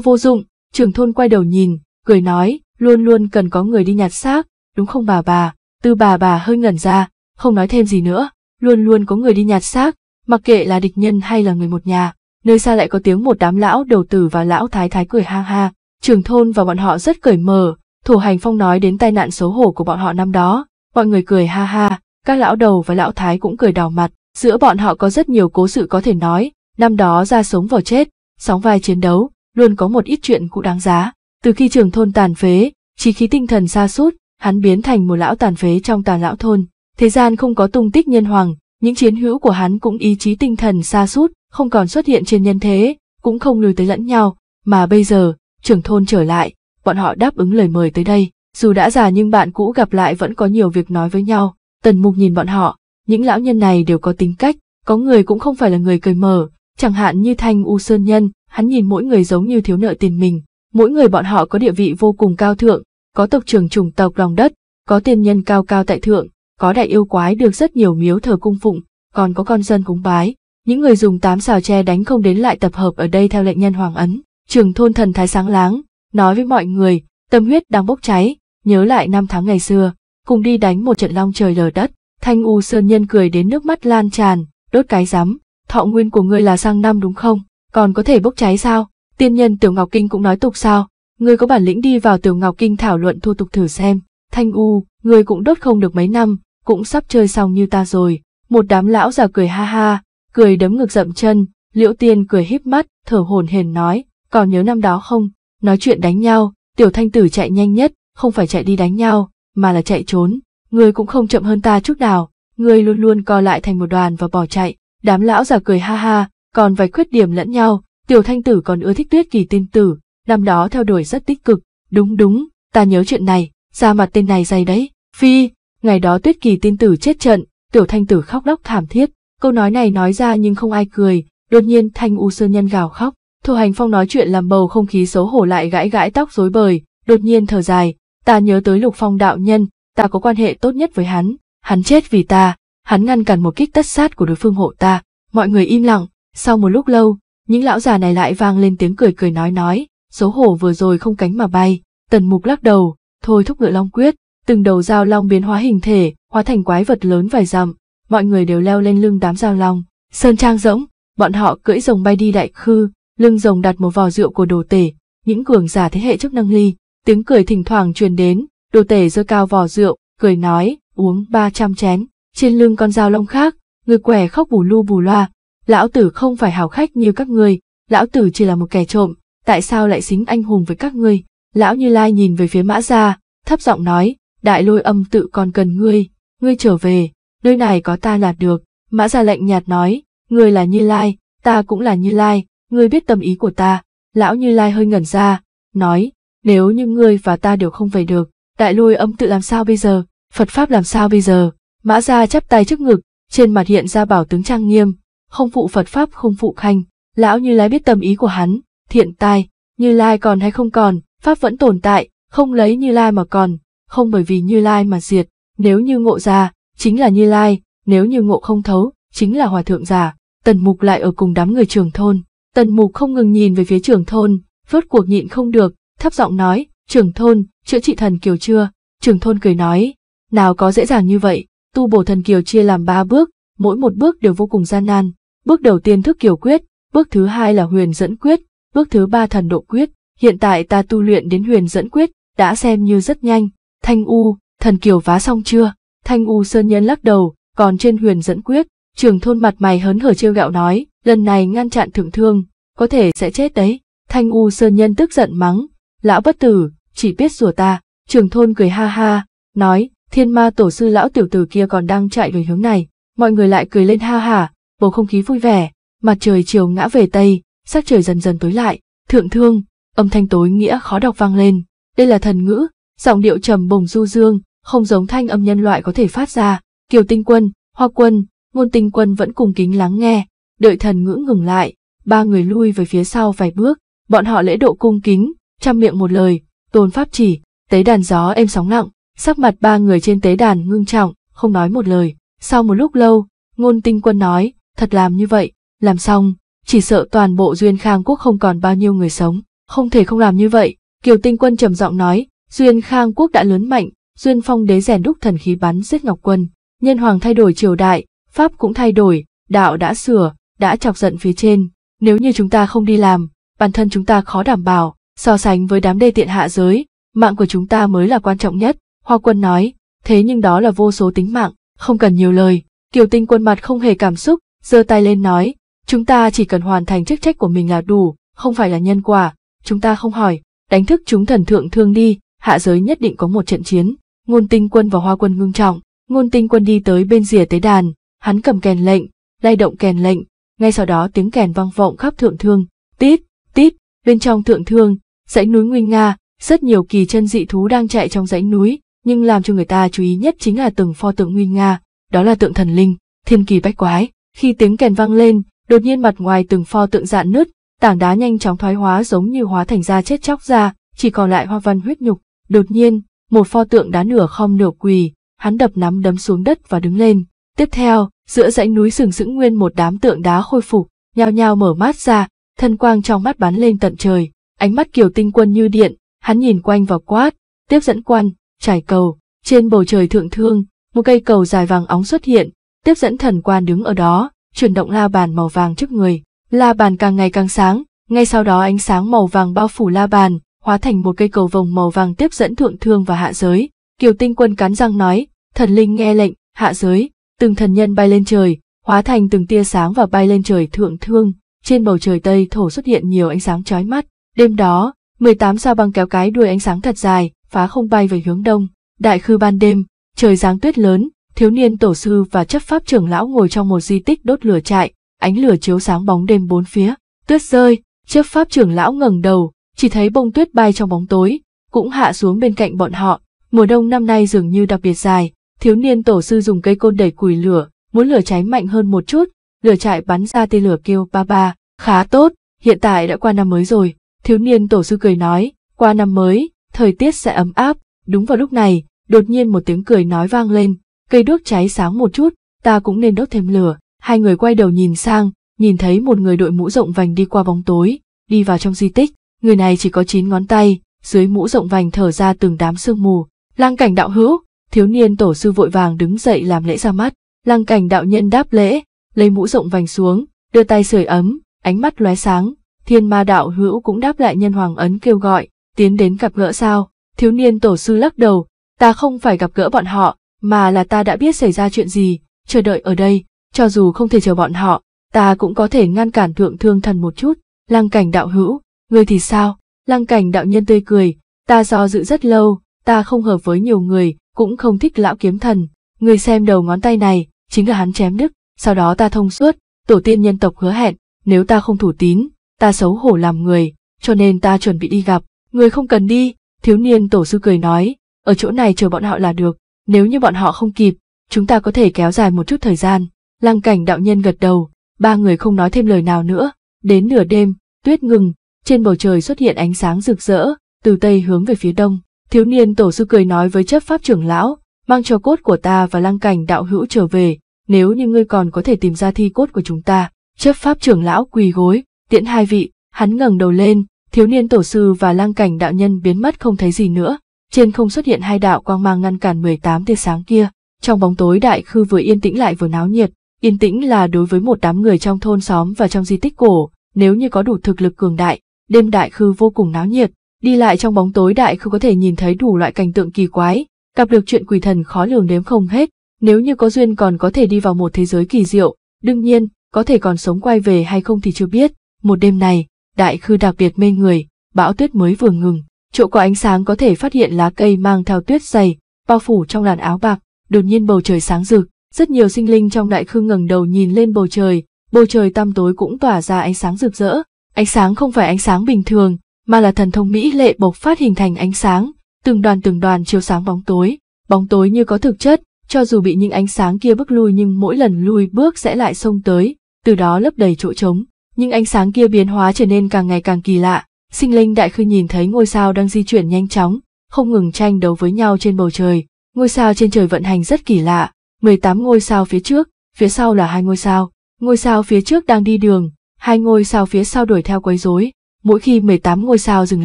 vô dụng, trưởng thôn quay đầu nhìn, cười nói, luôn luôn cần có người đi nhặt xác, đúng không bà bà, tư bà bà hơi ngẩn ra, không nói thêm gì nữa, luôn luôn có người đi nhặt xác, mặc kệ là địch nhân hay là người một nhà, nơi xa lại có tiếng một đám lão đầu tử và lão thái thái cười ha ha, trường thôn và bọn họ rất cởi mở, thủ hành phong nói đến tai nạn xấu hổ của bọn họ năm đó, mọi người cười ha ha, các lão đầu và lão thái cũng cười đỏ mặt, giữa bọn họ có rất nhiều cố sự có thể nói, năm đó ra sống vào chết, sóng vai chiến đấu, luôn có một ít chuyện cũng đáng giá. Từ khi trường thôn tàn phế, trí khí tinh thần xa sút hắn biến thành một lão tàn phế trong tàn lão thôn. Thế gian không có tung tích nhân hoàng, những chiến hữu của hắn cũng ý chí tinh thần xa sút không còn xuất hiện trên nhân thế, cũng không lùi tới lẫn nhau, mà bây giờ, trưởng thôn trở lại, bọn họ đáp ứng lời mời tới đây. Dù đã già nhưng bạn cũ gặp lại vẫn có nhiều việc nói với nhau, tần mục nhìn bọn họ, những lão nhân này đều có tính cách, có người cũng không phải là người cười mở, chẳng hạn như thanh u sơn nhân, hắn nhìn mỗi người giống như thiếu nợ tiền mình, mỗi người bọn họ có địa vị vô cùng cao thượng, có tộc trưởng chủng tộc lòng đất, có tiền nhân cao cao tại thượng, có đại yêu quái được rất nhiều miếu thờ cung phụng, còn có con dân cúng bái, những người dùng tám xào tre đánh không đến lại tập hợp ở đây theo lệnh nhân hoàng ấn trường thôn thần thái sáng láng nói với mọi người tâm huyết đang bốc cháy nhớ lại năm tháng ngày xưa cùng đi đánh một trận long trời lở đất thanh u sơn nhân cười đến nước mắt lan tràn đốt cái rắm thọ nguyên của ngươi là sang năm đúng không còn có thể bốc cháy sao tiên nhân tiểu ngọc kinh cũng nói tục sao ngươi có bản lĩnh đi vào tiểu ngọc kinh thảo luận thu tục thử xem thanh u ngươi cũng đốt không được mấy năm cũng sắp chơi xong như ta rồi một đám lão già cười ha ha cười đấm ngực dậm chân, liễu tiên cười híp mắt, thở hổn hển nói, còn nhớ năm đó không, nói chuyện đánh nhau, tiểu thanh tử chạy nhanh nhất, không phải chạy đi đánh nhau, mà là chạy trốn, người cũng không chậm hơn ta chút nào, người luôn luôn co lại thành một đoàn và bỏ chạy, đám lão già cười ha ha, còn vài khuyết điểm lẫn nhau, tiểu thanh tử còn ưa thích tuyết kỳ tiên tử, năm đó theo đuổi rất tích cực, đúng đúng, ta nhớ chuyện này, ra mặt tên này dày đấy, phi, ngày đó tuyết kỳ tiên tử chết trận, tiểu thanh tử khóc lóc thảm thiết, Câu nói này nói ra nhưng không ai cười, đột nhiên Thanh U Sơn Nhân gào khóc. Thu Hành Phong nói chuyện làm bầu không khí xấu hổ lại gãi gãi tóc rối bời, đột nhiên thở dài, ta nhớ tới Lục Phong đạo nhân, ta có quan hệ tốt nhất với hắn, hắn chết vì ta, hắn ngăn cản một kích tất sát của đối phương hộ ta. Mọi người im lặng, sau một lúc lâu, những lão già này lại vang lên tiếng cười cười nói nói, xấu hổ vừa rồi không cánh mà bay, tần mục lắc đầu, thôi thúc ngựa long quyết, từng đầu dao long biến hóa hình thể, hóa thành quái vật lớn vài dặm, mọi người đều leo lên lưng đám giao long. Sơn trang rỗng, bọn họ cưỡi rồng bay đi đại khư, lưng rồng đặt một vò rượu của đồ tể, những cường giả thế hệ trước nâng ly, tiếng cười thỉnh thoảng truyền đến, đồ tể giơ cao vò rượu, cười nói, uống ba trăm chén, trên lưng con dao long khác, người què khóc bù lu bù loa, lão tử không phải hào khách như các ngươi, lão tử chỉ là một kẻ trộm, tại sao lại xính anh hùng với các ngươi? Lão Như Lai nhìn về phía Mã Gia, thấp giọng nói, đại lôi âm tự còn cần ngươi, ngươi trở về, nơi này có ta là được, mã ra lệnh nhạt nói, người là Như Lai, ta cũng là Như Lai, người biết tâm ý của ta, lão Như Lai hơi ngẩn ra, nói, nếu như ngươi và ta đều không về được, đại lôi âm tự làm sao bây giờ, Phật Pháp làm sao bây giờ, mã ra chắp tay trước ngực, trên mặt hiện ra bảo tướng trang nghiêm, không phụ Phật Pháp không phụ khanh, lão Như Lai biết tâm ý của hắn, thiện tai, Như Lai còn hay không còn, Pháp vẫn tồn tại, không lấy Như Lai mà còn, không bởi vì Như Lai mà diệt, nếu như ngộ ra, chính là Như Lai, nếu như ngộ không thấu, chính là hòa thượng giả, tần mục lại ở cùng đám người trưởng thôn. Tần mục không ngừng nhìn về phía trưởng thôn, rốt cuộc nhịn không được, thấp giọng nói, trưởng thôn, chữa trị thần kiều chưa? trưởng thôn cười nói, nào có dễ dàng như vậy, tu bổ thần kiều chia làm ba bước, mỗi một bước đều vô cùng gian nan. Bước đầu tiên thức kiều quyết, bước thứ hai là huyền dẫn quyết, bước thứ ba thần độ quyết. Hiện tại ta tu luyện đến huyền dẫn quyết, đã xem như rất nhanh. Thanh U, thần kiều vá xong chưa? Thanh U Sơn Nhân lắc đầu, còn trên huyền dẫn quyết, Trường thôn mặt mày hớn hở trêu gạo nói, lần này ngăn chặn thượng thương, có thể sẽ chết đấy. Thanh U Sơn Nhân tức giận mắng, lão bất tử, chỉ biết rủa ta, Trường thôn cười ha ha, nói, thiên ma tổ sư lão tiểu tử kia còn đang chạy về hướng này, mọi người lại cười lên ha ha, bầu không khí vui vẻ, mặt trời chiều ngã về tây, sắc trời dần dần tối lại, thượng thương, âm thanh tối nghĩa khó đọc vang lên, đây là thần ngữ, giọng điệu trầm bồng du dương, không giống thanh âm nhân loại có thể phát ra, kiều tinh quân, hoa quân, ngôn tinh quân vẫn cùng kính lắng nghe, đợi thần ngữ ngừng lại, ba người lui về phía sau vài bước, bọn họ lễ độ cung kính, chăm miệng một lời, tôn pháp chỉ, tế đàn gió êm sóng nặng, sắc mặt ba người trên tế đàn ngưng trọng, không nói một lời. Sau một lúc lâu, ngôn tinh quân nói, thật làm như vậy, làm xong, chỉ sợ toàn bộ Duyên Khang Quốc không còn bao nhiêu người sống, không thể không làm như vậy. Kiều tinh quân trầm giọng nói, Duyên Khang Quốc đã lớn mạnh, Duyên Phong đế rèn đúc thần khí bắn giết Ngọc Quân, nhân hoàng thay đổi triều đại, pháp cũng thay đổi, đạo đã sửa, đã chọc giận phía trên, nếu như chúng ta không đi làm, bản thân chúng ta khó đảm bảo, so sánh với đám đê tiện hạ giới, mạng của chúng ta mới là quan trọng nhất, Hoa Quân nói, thế nhưng đó là vô số tính mạng, không cần nhiều lời, Kiều Tinh quân mặt không hề cảm xúc, giơ tay lên nói, chúng ta chỉ cần hoàn thành chức trách của mình là đủ, không phải là nhân quả, chúng ta không hỏi, đánh thức chúng thần thượng thương đi, hạ giới nhất định có một trận chiến ngôn tinh quân và hoa quân ngưng trọng ngôn tinh quân đi tới bên rìa tế đàn hắn cầm kèn lệnh lay động kèn lệnh ngay sau đó tiếng kèn vang vọng khắp thượng thương tít tít bên trong thượng thương dãy núi nguy nga rất nhiều kỳ chân dị thú đang chạy trong dãy núi nhưng làm cho người ta chú ý nhất chính là từng pho tượng nguy nga đó là tượng thần linh thiên kỳ bách quái khi tiếng kèn vang lên đột nhiên mặt ngoài từng pho tượng dạn nứt tảng đá nhanh chóng thoái hóa giống như hóa thành da chết chóc ra chỉ còn lại hoa văn huyết nhục đột nhiên một pho tượng đá nửa khom nửa quỳ, hắn đập nắm đấm xuống đất và đứng lên. Tiếp theo, giữa dãy núi sừng sững nguyên một đám tượng đá khôi phục, nhao nhao mở mắt ra, thân quang trong mắt bắn lên tận trời, ánh mắt kiều tinh quân như điện, hắn nhìn quanh và quát, tiếp dẫn quan, trải cầu, trên bầu trời thượng thương, một cây cầu dài vàng óng xuất hiện, tiếp dẫn thần quan đứng ở đó, chuyển động la bàn màu vàng trước người, la bàn càng ngày càng sáng, ngay sau đó ánh sáng màu vàng bao phủ la bàn, hóa thành một cây cầu vồng màu vàng tiếp dẫn thượng thương và hạ giới. Kiều Tinh Quân cắn răng nói, thần linh nghe lệnh, hạ giới, từng thần nhân bay lên trời, hóa thành từng tia sáng và bay lên trời thượng thương, trên bầu trời Tây Thổ xuất hiện nhiều ánh sáng chói mắt. Đêm đó, 18 sao băng kéo cái đuôi ánh sáng thật dài, phá không bay về hướng đông. Đại khư ban đêm, trời giáng tuyết lớn, thiếu niên tổ sư và chấp pháp trưởng lão ngồi trong một di tích đốt lửa trại, ánh lửa chiếu sáng bóng đêm bốn phía. Tuyết rơi, chấp pháp trưởng lão ngẩng đầu, chỉ thấy bông tuyết bay trong bóng tối, cũng hạ xuống bên cạnh bọn họ. Mùa đông năm nay dường như đặc biệt dài, thiếu niên tổ sư dùng cây côn đẩy củi lửa, muốn lửa cháy mạnh hơn một chút, lửa trại bắn ra tia lửa kêu ba ba, khá tốt, hiện tại đã qua năm mới rồi, thiếu niên tổ sư cười nói, qua năm mới, thời tiết sẽ ấm áp, đúng vào lúc này, đột nhiên một tiếng cười nói vang lên, cây đuốc cháy sáng một chút, ta cũng nên đốt thêm lửa, hai người quay đầu nhìn sang, nhìn thấy một người đội mũ rộng vành đi qua bóng tối, đi vào trong di tích, người này chỉ có chín ngón tay, dưới mũ rộng vành thở ra từng đám sương mù. Lang cảnh đạo hữu, thiếu niên tổ sư vội vàng đứng dậy làm lễ ra mắt, Lang cảnh đạo nhân đáp lễ, lấy mũ rộng vành xuống, đưa tay sưởi ấm, ánh mắt lóe sáng, thiên ma đạo hữu cũng đáp lại nhân hoàng ấn kêu gọi, tiến đến gặp gỡ sao, thiếu niên tổ sư lắc đầu, ta không phải gặp gỡ bọn họ, mà là ta đã biết xảy ra chuyện gì, chờ đợi ở đây, cho dù không thể chờ bọn họ, ta cũng có thể ngăn cản thượng thương thần một chút, Lang cảnh đạo hữu, Người thì sao? Lăng cảnh đạo nhân tươi cười, ta do dự rất lâu, ta không hợp với nhiều người, cũng không thích lão kiếm thần. Người xem đầu ngón tay này, chính là hắn chém đứt, sau đó ta thông suốt, tổ tiên nhân tộc hứa hẹn, nếu ta không thủ tín, ta xấu hổ làm người, cho nên ta chuẩn bị đi gặp. người không cần đi, thiếu niên tổ sư cười nói, ở chỗ này chờ bọn họ là được, nếu như bọn họ không kịp, chúng ta có thể kéo dài một chút thời gian. Lăng cảnh đạo nhân gật đầu, ba người không nói thêm lời nào nữa, đến nửa đêm, tuyết ngừng, trên bầu trời xuất hiện ánh sáng rực rỡ, từ tây hướng về phía đông. Thiếu niên tổ sư cười nói với chấp pháp trưởng lão, mang cho cốt của ta và lăng cảnh đạo hữu trở về, nếu như ngươi còn có thể tìm ra thi cốt của chúng ta. Chấp pháp trưởng lão quỳ gối, tiễn hai vị, hắn ngẩng đầu lên, thiếu niên tổ sư và lăng cảnh đạo nhân biến mất không thấy gì nữa, trên không xuất hiện hai đạo quang mang ngăn cản 18 tia sáng kia. Trong bóng tối đại khư vừa yên tĩnh lại vừa náo nhiệt, yên tĩnh là đối với một đám người trong thôn xóm và trong di tích cổ, nếu như có đủ thực lực cường đại, đêm đại khư vô cùng náo nhiệt, đi lại trong bóng tối đại khư có thể nhìn thấy đủ loại cảnh tượng kỳ quái, gặp được chuyện quỷ thần khó lường đếm không hết, nếu như có duyên còn có thể đi vào một thế giới kỳ diệu, đương nhiên, có thể còn sống quay về hay không thì chưa biết. Một đêm này, đại khư đặc biệt mê người, bão tuyết mới vừa ngừng, chỗ có ánh sáng có thể phát hiện lá cây mang theo tuyết dày, bao phủ trong làn áo bạc, đột nhiên bầu trời sáng rực, rất nhiều sinh linh trong đại khư ngẩng đầu nhìn lên bầu trời, bầu trời tăm tối cũng tỏa ra ánh sáng rực rỡ, Ánh sáng không phải ánh sáng bình thường, mà là thần thông mỹ lệ bộc phát hình thành ánh sáng, từng đoàn từng đoàn chiếu sáng bóng tối, bóng tối như có thực chất, cho dù bị những ánh sáng kia bước lui nhưng mỗi lần lui bước sẽ lại xông tới, từ đó lấp đầy chỗ trống. Những ánh sáng kia biến hóa trở nên càng ngày càng kỳ lạ, sinh linh đại khư nhìn thấy ngôi sao đang di chuyển nhanh chóng, không ngừng tranh đấu với nhau trên bầu trời. Ngôi sao trên trời vận hành rất kỳ lạ, 18 ngôi sao phía trước, phía sau là hai ngôi sao. Ngôi sao phía trước đang đi đường, hai ngôi sao phía sau đuổi theo quấy rối, mỗi khi 18 ngôi sao dừng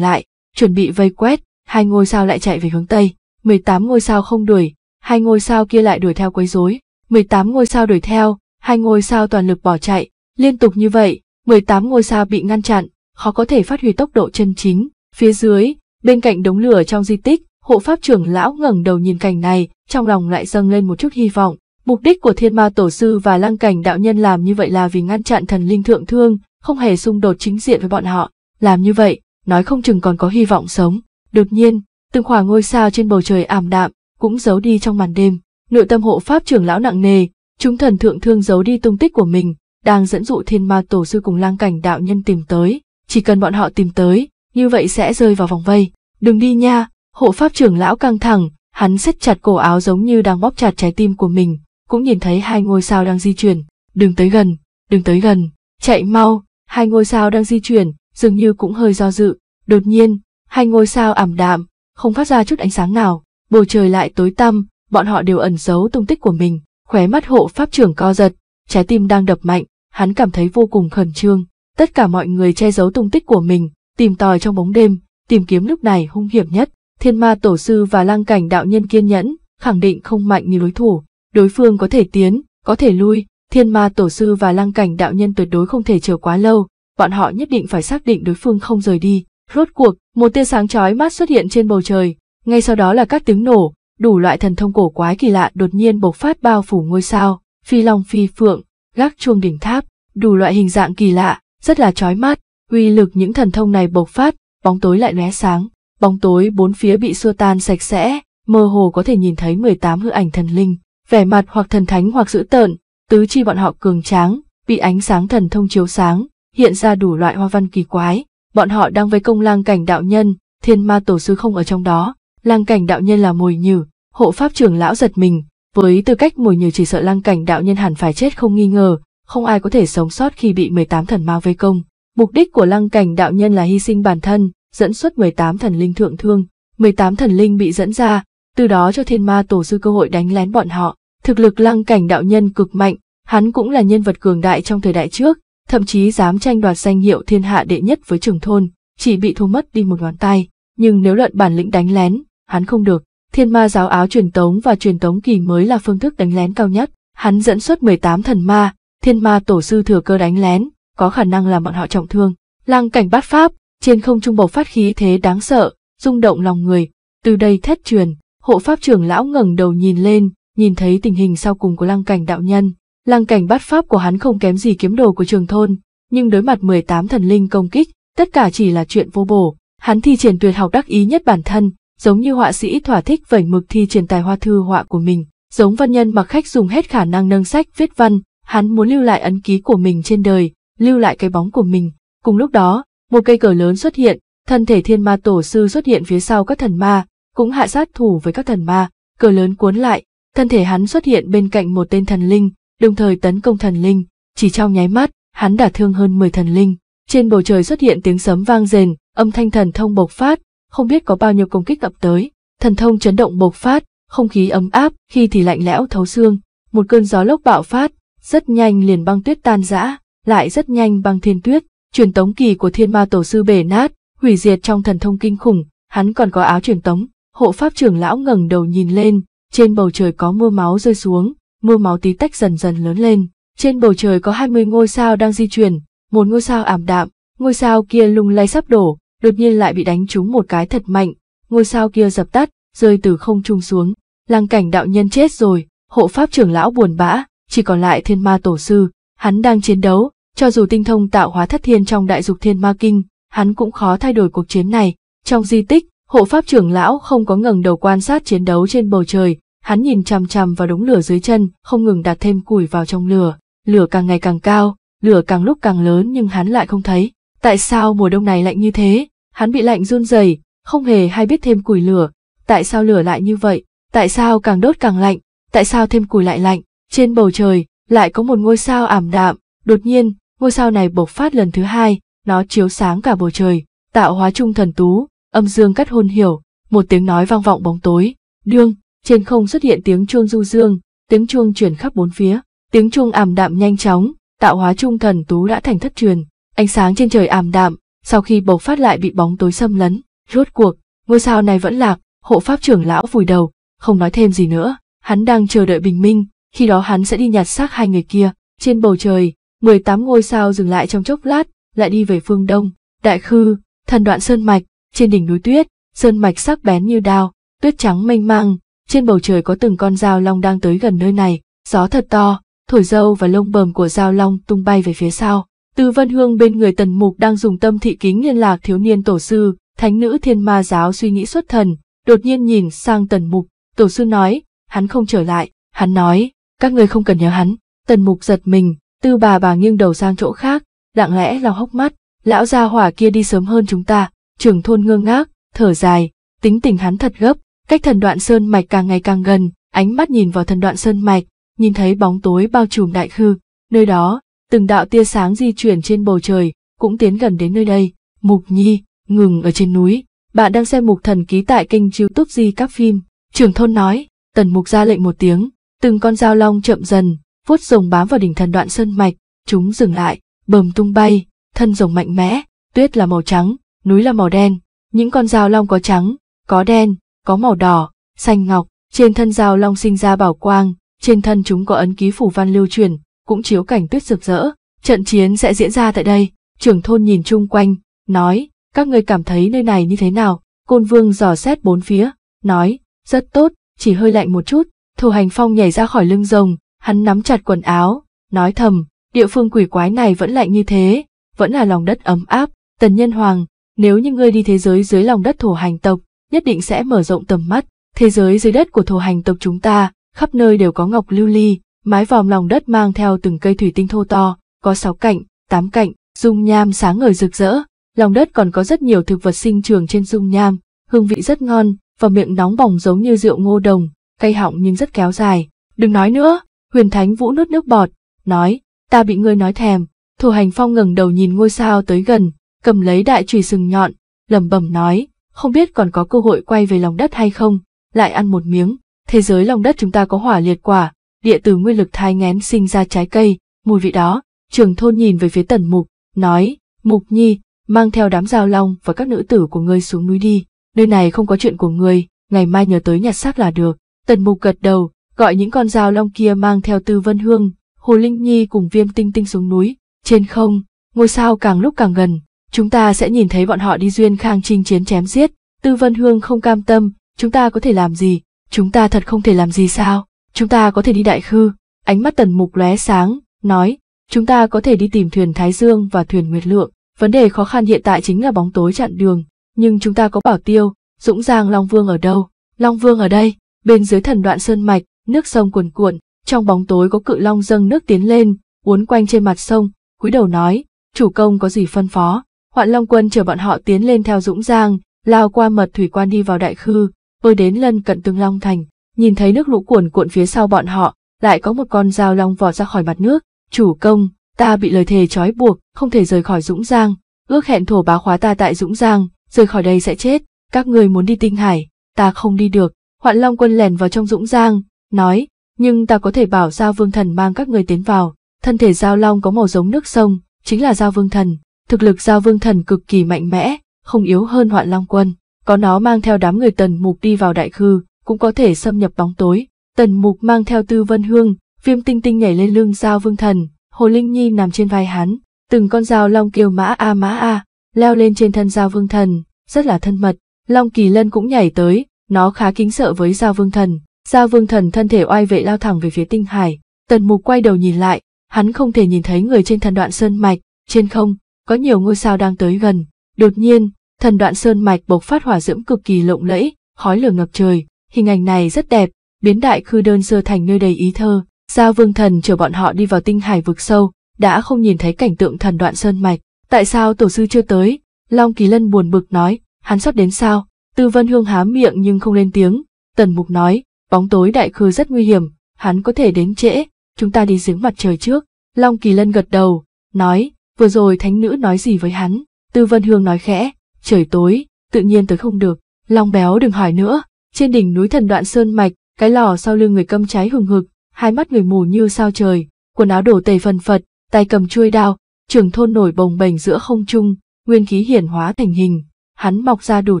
lại, chuẩn bị vây quét, hai ngôi sao lại chạy về hướng tây, 18 ngôi sao không đuổi, hai ngôi sao kia lại đuổi theo quấy rối, 18 ngôi sao đuổi theo, hai ngôi sao toàn lực bỏ chạy, liên tục như vậy, 18 ngôi sao bị ngăn chặn, khó có thể phát huy tốc độ chân chính. Phía dưới, bên cạnh đống lửa trong di tích, hộ pháp trưởng lão ngẩng đầu nhìn cảnh này, trong lòng lại dâng lên một chút hy vọng, Mục đích của thiên ma tổ sư và lăng cảnh đạo nhân làm như vậy là vì ngăn chặn thần linh thượng thương, không hề xung đột chính diện với bọn họ. Làm như vậy, nói không chừng còn có hy vọng sống. Đột nhiên, từng khoảng ngôi sao trên bầu trời ảm đạm, cũng giấu đi trong màn đêm. Nội tâm hộ pháp trưởng lão nặng nề, chúng thần thượng thương giấu đi tung tích của mình, đang dẫn dụ thiên ma tổ sư cùng lang cảnh đạo nhân tìm tới. Chỉ cần bọn họ tìm tới, như vậy sẽ rơi vào vòng vây. Đừng đi nha, hộ pháp trưởng lão căng thẳng, hắn siết chặt cổ áo giống như đang bóp chặt trái tim của mình cũng nhìn thấy hai ngôi sao đang di chuyển, đừng tới gần, đừng tới gần, chạy mau, hai ngôi sao đang di chuyển, dường như cũng hơi do dự, đột nhiên, hai ngôi sao ảm đạm, không phát ra chút ánh sáng nào, bầu trời lại tối tăm, bọn họ đều ẩn giấu tung tích của mình, khóe mắt hộ pháp trưởng co giật, trái tim đang đập mạnh, hắn cảm thấy vô cùng khẩn trương, tất cả mọi người che giấu tung tích của mình, tìm tòi trong bóng đêm, tìm kiếm lúc này hung hiểm nhất, thiên ma tổ sư và lang cảnh đạo nhân kiên nhẫn, khẳng định không mạnh như đối thủ, đối phương có thể tiến, có thể lui, thiên ma tổ sư và lăng cảnh đạo nhân tuyệt đối không thể chờ quá lâu, bọn họ nhất định phải xác định đối phương không rời đi. Rốt cuộc, một tia sáng chói mắt xuất hiện trên bầu trời, ngay sau đó là các tiếng nổ, đủ loại thần thông cổ quái kỳ lạ đột nhiên bộc phát bao phủ ngôi sao, phi long phi phượng, gác chuông đỉnh tháp, đủ loại hình dạng kỳ lạ, rất là chói mắt, uy lực những thần thông này bộc phát, bóng tối lại lóe sáng, bóng tối bốn phía bị xua tan sạch sẽ, mơ hồ có thể nhìn thấy 18 hư ảnh thần linh, vẻ mặt hoặc thần thánh hoặc dữ tợn, tứ chi bọn họ cường tráng, bị ánh sáng thần thông chiếu sáng, hiện ra đủ loại hoa văn kỳ quái, bọn họ đang với công lang cảnh đạo nhân, thiên ma tổ sư không ở trong đó, lang cảnh đạo nhân là mồi nhử, hộ pháp trưởng lão giật mình, với tư cách mồi nhử chỉ sợ lang cảnh đạo nhân hẳn phải chết không nghi ngờ, không ai có thể sống sót khi bị 18 thần ma vây công. Mục đích của lăng cảnh đạo nhân là hy sinh bản thân, dẫn xuất 18 thần linh thượng thương. 18 thần linh bị dẫn ra, từ đó cho thiên ma tổ sư cơ hội đánh lén bọn họ. Thực lực lăng cảnh đạo nhân cực mạnh, hắn cũng là nhân vật cường đại trong thời đại trước, thậm chí dám tranh đoạt danh hiệu thiên hạ đệ nhất với trường thôn, chỉ bị thu mất đi một ngón tay, nhưng nếu luận bản lĩnh đánh lén, hắn không được. Thiên ma giáo áo truyền tống và truyền tống kỳ mới là phương thức đánh lén cao nhất, hắn dẫn xuất 18 thần ma, thiên ma tổ sư thừa cơ đánh lén, có khả năng làm bọn họ trọng thương. Lăng cảnh bát pháp, trên không trung bộc phát khí thế đáng sợ, rung động lòng người, từ đây thét truyền, Hộ pháp trưởng lão ngẩng đầu nhìn lên, nhìn thấy tình hình sau cùng của lăng cảnh đạo nhân. Lăng cảnh bát pháp của hắn không kém gì kiếm đồ của trường thôn, nhưng đối mặt mười tám thần linh công kích, tất cả chỉ là chuyện vô bổ. Hắn thi triển tuyệt học đắc ý nhất bản thân, giống như họa sĩ thỏa thích vẩy mực thi triển tài hoa thư họa của mình. Giống văn nhân mặc khách dùng hết khả năng nâng sách viết văn, hắn muốn lưu lại ấn ký của mình trên đời, lưu lại cái bóng của mình. Cùng lúc đó, một cây cờ lớn xuất hiện, thân thể thiên ma tổ sư xuất hiện phía sau các thần ma, cũng hạ sát thủ với các thần ma, cờ lớn cuốn lại, thân thể hắn xuất hiện bên cạnh một tên thần linh, đồng thời tấn công thần linh, chỉ trong nháy mắt, hắn đã thương hơn 10 thần linh. Trên bầu trời xuất hiện tiếng sấm vang rền, âm thanh thần thông bộc phát, không biết có bao nhiêu công kích ập tới. Thần thông chấn động bộc phát, không khí ấm áp, khi thì lạnh lẽo thấu xương, một cơn gió lốc bạo phát, rất nhanh liền băng tuyết tan rã, lại rất nhanh băng thiên tuyết, truyền tống kỳ của thiên ma tổ sư bể nát, hủy diệt trong thần thông kinh khủng, hắn còn có áo truyền tống, Hộ pháp trưởng lão ngẩng đầu nhìn lên, trên bầu trời có mưa máu rơi xuống, mưa máu tí tách dần dần lớn lên. Trên bầu trời có hai mươi ngôi sao đang di chuyển, một ngôi sao ảm đạm, ngôi sao kia lung lay sắp đổ, đột nhiên lại bị đánh trúng một cái thật mạnh, ngôi sao kia dập tắt, rơi từ không trung xuống. Lăng cảnh đạo nhân chết rồi, hộ pháp trưởng lão buồn bã, chỉ còn lại thiên ma tổ sư, hắn đang chiến đấu, cho dù tinh thông tạo hóa thất thiên trong đại dục thiên ma kinh, hắn cũng khó thay đổi cuộc chiến này. Trong di tích, Hộ pháp trưởng lão không có ngừng đầu quan sát chiến đấu trên bầu trời, hắn nhìn chằm chằm vào đống lửa dưới chân, không ngừng đặt thêm củi vào trong lửa. Lửa càng ngày càng cao, lửa càng lúc càng lớn nhưng hắn lại không thấy. Tại sao mùa đông này lạnh như thế? Hắn bị lạnh run rẩy, không hề hay biết thêm củi lửa. Tại sao lửa lại như vậy? Tại sao càng đốt càng lạnh? Tại sao thêm củi lại lạnh? Trên bầu trời lại có một ngôi sao ảm đạm. Đột nhiên, ngôi sao này bộc phát lần thứ hai, nó chiếu sáng cả bầu trời. Tạo hóa trung thần tú, âm dương cắt hôn hiểu, một tiếng nói vang vọng bóng tối, đương, trên không xuất hiện tiếng chuông du dương, tiếng chuông truyền khắp bốn phía, tiếng chuông ảm đạm nhanh chóng, tạo hóa trung thần tú đã thành thất truyền, ánh sáng trên trời ảm đạm, sau khi bộc phát lại bị bóng tối xâm lấn, rốt cuộc, ngôi sao này vẫn lạc, hộ pháp trưởng lão vùi đầu, không nói thêm gì nữa, hắn đang chờ đợi bình minh, khi đó hắn sẽ đi nhặt xác hai người kia, trên bầu trời, 18 ngôi sao dừng lại trong chốc lát, lại đi về phương đông, đại khư, thần đoạn sơn mạch, trên đỉnh núi tuyết, sơn mạch sắc bén như đao, tuyết trắng mênh mang, trên bầu trời có từng con dao long đang tới gần nơi này, gió thật to, thổi râu và lông bờm của dao long tung bay về phía sau. Từ Vân Hương bên người Tần Mục đang dùng tâm thị kính liên lạc thiếu niên tổ sư, thánh nữ thiên ma giáo suy nghĩ xuất thần, đột nhiên nhìn sang Tần Mục, tổ sư nói, hắn không trở lại, hắn nói, các người không cần nhớ hắn. Tần Mục giật mình, tư bà bà nghiêng đầu sang chỗ khác, lặng lẽ lau hốc mắt, lão gia hỏa kia đi sớm hơn chúng ta, trưởng thôn ngơ ngác, thở dài, tính tình hắn thật gấp, cách thần đoạn sơn mạch càng ngày càng gần, ánh mắt nhìn vào thần đoạn sơn mạch, nhìn thấy bóng tối bao trùm đại khư, nơi đó, từng đạo tia sáng di chuyển trên bầu trời, cũng tiến gần đến nơi đây, mục nhi, ngừng ở trên núi, bạn đang xem mục thần ký tại kênh youtube di các phim, Trường thôn nói, tần mục ra lệnh một tiếng, từng con dao long chậm dần, vuốt rồng bám vào đỉnh thần đoạn sơn mạch, chúng dừng lại, bầm tung bay, thân rồng mạnh mẽ, tuyết là màu trắng, núi là màu đen, những con dao long có trắng, có đen, có màu đỏ, xanh ngọc, trên thân dao long sinh ra bảo quang, trên thân chúng có ấn ký phủ văn lưu truyền, cũng chiếu cảnh tuyết rực rỡ, trận chiến sẽ diễn ra tại đây, trưởng thôn nhìn chung quanh, nói, các người cảm thấy nơi này như thế nào, côn vương dò xét bốn phía, nói, rất tốt, chỉ hơi lạnh một chút, thủ hành phong nhảy ra khỏi lưng rồng, hắn nắm chặt quần áo, nói thầm, địa phương quỷ quái này vẫn lạnh như thế, vẫn là lòng đất ấm áp, tần nhân hoàng, nếu như ngươi đi thế giới dưới lòng đất thổ hành tộc, nhất định sẽ mở rộng tầm mắt. Thế giới dưới đất của thổ hành tộc chúng ta, khắp nơi đều có ngọc lưu ly, mái vòm lòng đất mang theo từng cây thủy tinh thô to, có sáu cạnh, tám cạnh, dung nham sáng ngời rực rỡ. Lòng đất còn có rất nhiều thực vật sinh trưởng trên dung nham, hương vị rất ngon, và miệng nóng bỏng giống như rượu ngô đồng, cây họng nhưng rất kéo dài. Đừng nói nữa, huyền thánh vũ nuốt nước bọt, nói, ta bị ngươi nói thèm. thổ hành phong ngẩng đầu nhìn ngôi sao tới gần, cầm lấy đại chùy sừng nhọn, lẩm bẩm nói, không biết còn có cơ hội quay về lòng đất hay không, lại ăn một miếng, thế giới lòng đất chúng ta có hỏa liệt quả, địa từ nguyên lực thai ngén sinh ra trái cây, mùi vị đó, trường thôn nhìn về phía tần mục, nói, mục nhi, mang theo đám giao long và các nữ tử của ngươi xuống núi đi, nơi này không có chuyện của ngươi, ngày mai nhờ tới nhặt xác là được, tần mục gật đầu, gọi những con dao long kia mang theo tư vân hương, hồ linh nhi cùng viêm tinh tinh xuống núi, trên không, ngôi sao càng lúc càng gần, chúng ta sẽ nhìn thấy bọn họ đi duyên khang chinh chiến chém giết, Tư Vân Hương không cam tâm, chúng ta có thể làm gì, chúng ta thật không thể làm gì sao, chúng ta có thể đi đại khư, ánh mắt tần mục lóe sáng, nói, chúng ta có thể đi tìm thuyền Thái Dương và thuyền Nguyệt Lượng, vấn đề khó khăn hiện tại chính là bóng tối chặn đường, nhưng chúng ta có bảo tiêu, dũng giang Long Vương ở đâu, Long Vương ở đây, bên dưới thần đoạn sơn mạch, nước sông cuồn cuộn, trong bóng tối có cự long dâng nước tiến lên, uốn quanh trên mặt sông, cúi đầu nói, chủ công có gì phân phó, Hoạn Long quân chờ bọn họ tiến lên theo Dũng Giang, lao qua mật thủy quan đi vào đại khư, tôi đến lân cận Tương Long Thành, nhìn thấy nước lũ cuồn cuộn phía sau bọn họ, lại có một con dao long vọt ra khỏi mặt nước, chủ công, ta bị lời thề trói buộc, không thể rời khỏi Dũng Giang, ước hẹn thổ bá khóa ta tại Dũng Giang, rời khỏi đây sẽ chết, các người muốn đi tinh hải, ta không đi được, Hoạn Long quân lèn vào trong Dũng Giang, nói, nhưng ta có thể bảo Giao Vương Thần mang các người tiến vào, thân thể Giao Long có màu giống nước sông, chính là Giao Vương Thần, Thực lực giao vương thần cực kỳ mạnh mẽ, không yếu hơn hoạn long quân. Có nó mang theo đám người tần mục đi vào đại khư, cũng có thể xâm nhập bóng tối. Tần mục mang theo tư vân hương, viêm tinh tinh nhảy lên lưng giao vương thần, hồ linh nhi nằm trên vai hắn. Từng con dao long kêu mã a mã a, leo lên trên thân giao vương thần, rất là thân mật. Long kỳ lân cũng nhảy tới, nó khá kính sợ với giao vương thần. Giao vương thần thân thể oai vệ lao thẳng về phía tinh hải. Tần mục quay đầu nhìn lại, hắn không thể nhìn thấy người trên thần đoạn sơn mạch, trên không, có nhiều ngôi sao đang tới gần. Đột nhiên, thần đoạn sơn mạch bộc phát hỏa diễm cực kỳ lộng lẫy, khói lửa ngập trời, hình ảnh này rất đẹp, biến đại khư đơn sơ thành nơi đầy ý thơ. sao vương thần chở bọn họ đi vào tinh hải vực sâu, đã không nhìn thấy cảnh tượng thần đoạn sơn mạch. Tại sao tổ sư chưa tới? Long Kỳ Lân buồn bực nói, hắn sắp đến sao? Tư Vân Hương há miệng nhưng không lên tiếng. Tần Mục nói, bóng tối đại khư rất nguy hiểm, hắn có thể đến trễ, chúng ta đi giếng mặt trời trước. Long Kỳ Lân gật đầu, nói, Vừa rồi thánh nữ nói gì với hắn? Tư Vân Hương nói khẽ, trời tối, tự nhiên tới không được. Long béo đừng hỏi nữa, trên đỉnh núi thần đoạn sơn mạch, cái lò sau lưng người câm cháy hừng hực, hai mắt người mù như sao trời, quần áo đổ tề phần phật, tay cầm chuôi đao, trường thôn nổi bồng bềnh giữa không trung, nguyên khí hiển hóa thành hình, hắn mọc ra đủ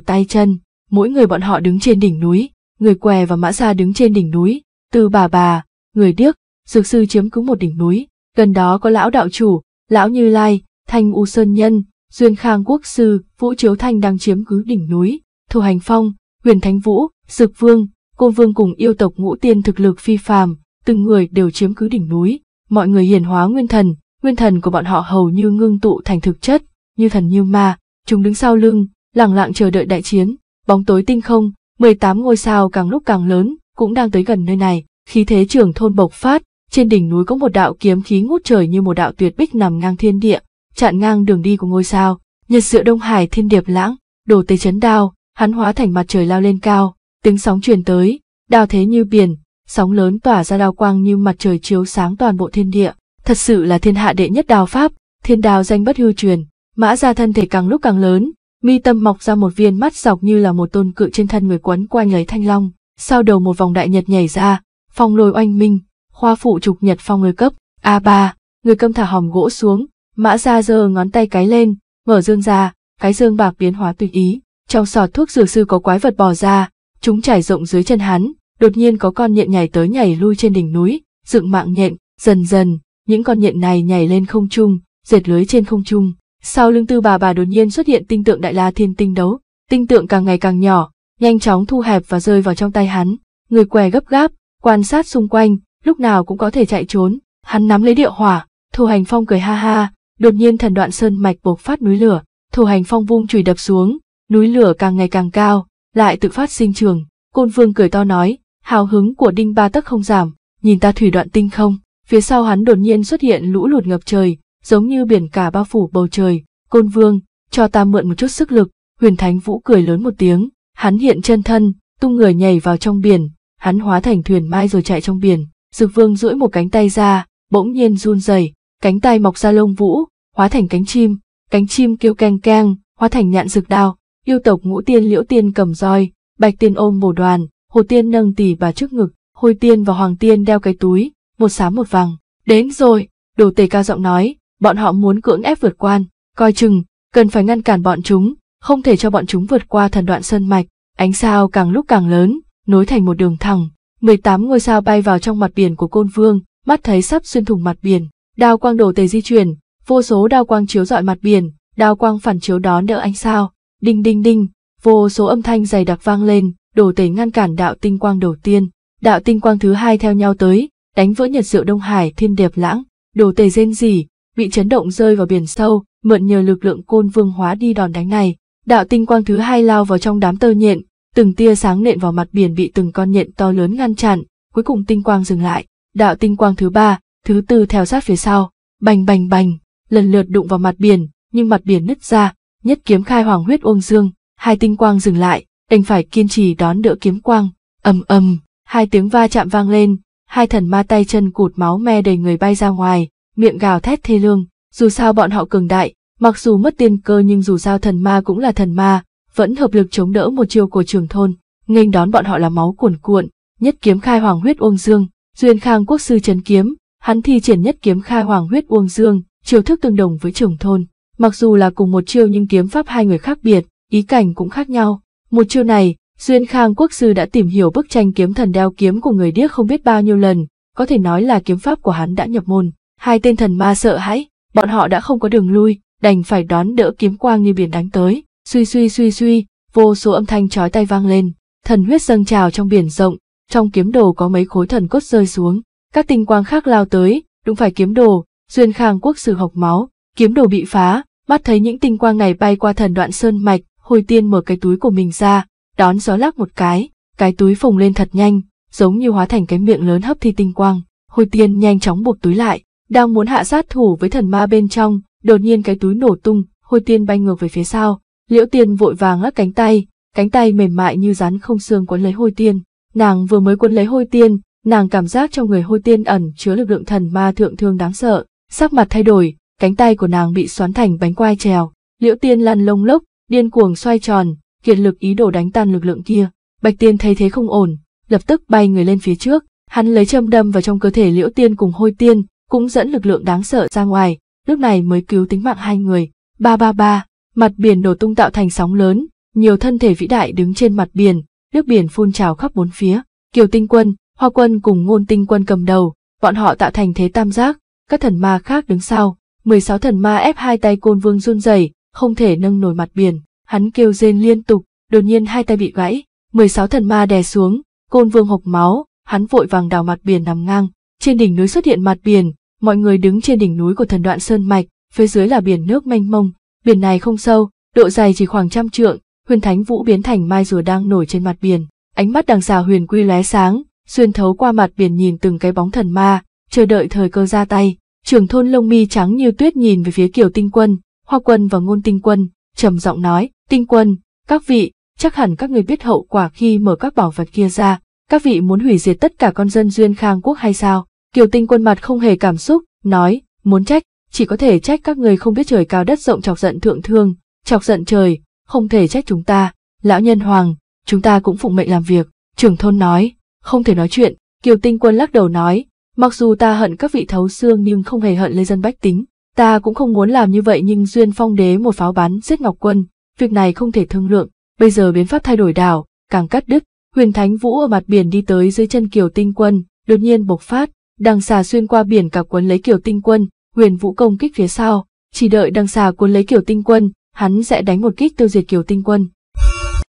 tay chân, mỗi người bọn họ đứng trên đỉnh núi, người què và mã xa đứng trên đỉnh núi, từ bà bà, người điếc, dược sư chiếm cứ một đỉnh núi, gần đó có lão đạo chủ, Lão Như Lai, Thanh U Sơn Nhân, Duyên Khang Quốc Sư, Vũ Chiếu Thanh đang chiếm cứ đỉnh núi, Thủ Hành Phong, Huyền Thánh Vũ, Dực Vương, Côn Vương cùng yêu tộc ngũ tiên thực lực phi phàm, từng người đều chiếm cứ đỉnh núi, mọi người hiển hóa nguyên thần, nguyên thần của bọn họ hầu như ngưng tụ thành thực chất, như thần như ma, chúng đứng sau lưng, lặng lặng chờ đợi đại chiến, bóng tối tinh không, 18 ngôi sao càng lúc càng lớn, cũng đang tới gần nơi này, khí thế trưởng thôn bộc phát, trên đỉnh núi có một đạo kiếm khí ngút trời như một đạo tuyệt bích nằm ngang thiên địa, chặn ngang đường đi của ngôi sao. Nhật giữa Đông Hải thiên điệp lãng, đổ tế chấn đao, hắn hóa thành mặt trời lao lên cao, tiếng sóng truyền tới, đao thế như biển, sóng lớn tỏa ra đao quang như mặt trời chiếu sáng toàn bộ thiên địa, thật sự là thiên hạ đệ nhất đao pháp, thiên đao danh bất hư truyền, mã ra thân thể càng lúc càng lớn, mi tâm mọc ra một viên mắt dọc như là một tôn cự trên thân người quấn quanh lấy thanh long, sau đầu một vòng đại nhật nhảy ra, phong lôi oanh minh, Hoa phụ trục nhật phong người cấp, A3, người câm thả hòm gỗ xuống, mã ra giơ ngón tay cái lên, mở dương ra, cái dương bạc biến hóa tùy ý. Trong sọt thuốc dược sư có quái vật bò ra, chúng trải rộng dưới chân hắn, đột nhiên có con nhện nhảy tới nhảy lui trên đỉnh núi, dựng mạng nhện, dần dần, những con nhện này nhảy lên không trung, dệt lưới trên không trung. Sau lưng tư bà bà đột nhiên xuất hiện tinh tượng đại la thiên tinh đấu, tinh tượng càng ngày càng nhỏ, nhanh chóng thu hẹp và rơi vào trong tay hắn. Người què gấp gáp, quan sát xung quanh, lúc nào cũng có thể chạy trốn. Hắn nắm lấy địa hỏa, thủ Hành Phong cười ha ha, đột nhiên thần đoạn sơn mạch bộc phát núi lửa, thủ Hành Phong vung chùy đập xuống, núi lửa càng ngày càng cao, lại tự phát sinh trường. Côn Vương cười to nói, hào hứng của Đinh Ba Tắc không giảm, nhìn ta thủy đoạn tinh không, phía sau hắn đột nhiên xuất hiện lũ lụt ngập trời, giống như biển cả bao phủ bầu trời. Côn Vương, cho ta mượn một chút sức lực, Huyền Thánh Vũ cười lớn một tiếng, hắn hiện chân thân, tung người nhảy vào trong biển, hắn hóa thành thuyền mai rồi chạy trong biển. Dực vương duỗi một cánh tay ra, bỗng nhiên run rẩy, cánh tay mọc ra lông vũ, hóa thành cánh chim, cánh chim kêu keng keng, hóa thành nhạn dược đao, yêu tộc ngũ tiên liễu tiên cầm roi, bạch tiên ôm bổ đoàn, hồ tiên nâng tỷ bà trước ngực, hồi tiên và hoàng tiên đeo cái túi, một xám một vàng. Đến rồi, đồ tề ca giọng nói, bọn họ muốn cưỡng ép vượt quan, coi chừng, cần phải ngăn cản bọn chúng, không thể cho bọn chúng vượt qua thần đoạn sơn mạch, ánh sao càng lúc càng lớn, nối thành một đường thẳng, 18 ngôi sao bay vào trong mặt biển của côn vương, mắt thấy sắp xuyên thủng mặt biển, đao quang đổ tề di chuyển, vô số đao quang chiếu rọi mặt biển, đao quang phản chiếu đón đỡ ánh sao, đinh đinh đinh, vô số âm thanh dày đặc vang lên, đổ tề ngăn cản đạo tinh quang đầu tiên, đạo tinh quang thứ hai theo nhau tới, đánh vỡ nhật diệu Đông Hải thiên đẹp lãng, đổ tề rên rỉ, bị chấn động rơi vào biển sâu, mượn nhờ lực lượng côn vương hóa đi đòn đánh này, đạo tinh quang thứ hai lao vào trong đám tơ nhện, Từng tia sáng nện vào mặt biển bị từng con nhện to lớn ngăn chặn, cuối cùng tinh quang dừng lại, đạo tinh quang thứ ba, thứ tư theo sát phía sau, bành bành bành, lần lượt đụng vào mặt biển, nhưng mặt biển nứt ra, nhất kiếm khai hoàng huyết uông dương, hai tinh quang dừng lại, đành phải kiên trì đón đỡ kiếm quang, ầm ầm, hai tiếng va chạm vang lên, hai thần ma tay chân cụt máu me đầy người bay ra ngoài, miệng gào thét thê lương, dù sao bọn họ cường đại, mặc dù mất tiên cơ nhưng dù sao thần ma cũng là thần ma, vẫn hợp lực chống đỡ một chiêu của trường thôn, nghênh đón bọn họ là máu cuồn cuộn, nhất kiếm khai hoàng huyết uông dương, duyên khang quốc sư chấn kiếm, hắn thi triển nhất kiếm khai hoàng huyết uông dương, chiêu thức tương đồng với trường thôn. Mặc dù là cùng một chiêu nhưng kiếm pháp hai người khác biệt, ý cảnh cũng khác nhau. Một chiêu này, Duyên Khang Quốc Sư đã tìm hiểu bức tranh kiếm thần đeo kiếm của người điếc không biết bao nhiêu lần, có thể nói là kiếm pháp của hắn đã nhập môn. Hai tên thần ma sợ hãi, bọn họ đã không có đường lui, đành phải đón đỡ kiếm quang như biển đánh tới suy suy suy suy, vô số âm thanh chói tay vang lên, thần huyết dâng trào trong biển rộng, trong kiếm đồ có mấy khối thần cốt rơi xuống, các tinh quang khác lao tới, đúng phải kiếm đồ, duyên khang quốc sử học máu, kiếm đồ bị phá, mắt thấy những tinh quang này bay qua thần đoạn sơn mạch, hồi tiên mở cái túi của mình ra, đón gió lắc một cái, cái túi phồng lên thật nhanh, giống như hóa thành cái miệng lớn hấp thi tinh quang, hồi tiên nhanh chóng buộc túi lại, đang muốn hạ sát thủ với thần ma bên trong, đột nhiên cái túi nổ tung, hồi tiên bay ngược về phía sau, Liễu Tiên vội vàng ngắt cánh tay, cánh tay mềm mại như rắn không xương quấn lấy hôi tiên. Nàng vừa mới quấn lấy hôi tiên, nàng cảm giác trong người hôi tiên ẩn chứa lực lượng thần ma thượng thương đáng sợ, sắc mặt thay đổi, cánh tay của nàng bị xoắn thành bánh quai trèo. Liễu Tiên lăn lông lốc, điên cuồng xoay tròn, kiệt lực ý đồ đánh tan lực lượng kia. Bạch Tiên thấy thế không ổn, lập tức bay người lên phía trước, hắn lấy châm đâm vào trong cơ thể Liễu Tiên cùng Hôi Tiên, cũng dẫn lực lượng đáng sợ ra ngoài, lúc này mới cứu tính mạng hai người. Ba ba ba, Mặt biển nổ tung tạo thành sóng lớn, nhiều thân thể vĩ đại đứng trên mặt biển, nước biển phun trào khắp bốn phía. Kiều Tinh Quân, Hoa Quân cùng Ngôn Tinh Quân cầm đầu, bọn họ tạo thành thế tam giác, các thần ma khác đứng sau. Mười sáu thần ma ép hai tay côn vương run rẩy, không thể nâng nổi mặt biển, hắn kêu rên liên tục, đột nhiên hai tay bị gãy, Mười sáu thần ma đè xuống, côn vương hộc máu, hắn vội vàng đào mặt biển nằm ngang, trên đỉnh núi xuất hiện mặt biển, mọi người đứng trên đỉnh núi của thần đoạn sơn mạch, phía dưới là biển nước mênh mông, Biển này không sâu, độ dày chỉ khoảng trăm trượng, huyền thánh vũ biến thành mai rùa đang nổi trên mặt biển. Ánh mắt đằng xà huyền quy lóe sáng, xuyên thấu qua mặt biển nhìn từng cái bóng thần ma, chờ đợi thời cơ ra tay. Trưởng thôn lông mi trắng như tuyết nhìn về phía Kiều Tinh Quân, Hoa Quân và Ngôn Tinh Quân, trầm giọng nói, Tinh Quân, các vị, chắc hẳn các người biết hậu quả khi mở các bảo vật kia ra, các vị muốn hủy diệt tất cả con dân duyên khang quốc hay sao? Kiều Tinh Quân mặt không hề cảm xúc, nói, muốn trách, chỉ có thể trách các người không biết trời cao đất rộng chọc giận thượng thương, chọc giận trời, không thể trách chúng ta, lão nhân hoàng, chúng ta cũng phụng mệnh làm việc, trưởng thôn nói, không thể nói chuyện, kiều tinh quân lắc đầu nói, mặc dù ta hận các vị thấu xương nhưng không hề hận lê dân bách tính, ta cũng không muốn làm như vậy nhưng duyên phong đế một pháo bắn giết ngọc quân, việc này không thể thương lượng, bây giờ biến pháp thay đổi đảo, càng cắt đứt, huyền thánh vũ ở mặt biển đi tới dưới chân kiều tinh quân, đột nhiên bộc phát, đằng xà xuyên qua biển cả quấn lấy kiều tinh quân, huyền vũ công kích phía sau, chỉ đợi đằng xà cuốn lấy kiểu tinh quân, hắn sẽ đánh một kích tiêu diệt kiểu tinh quân.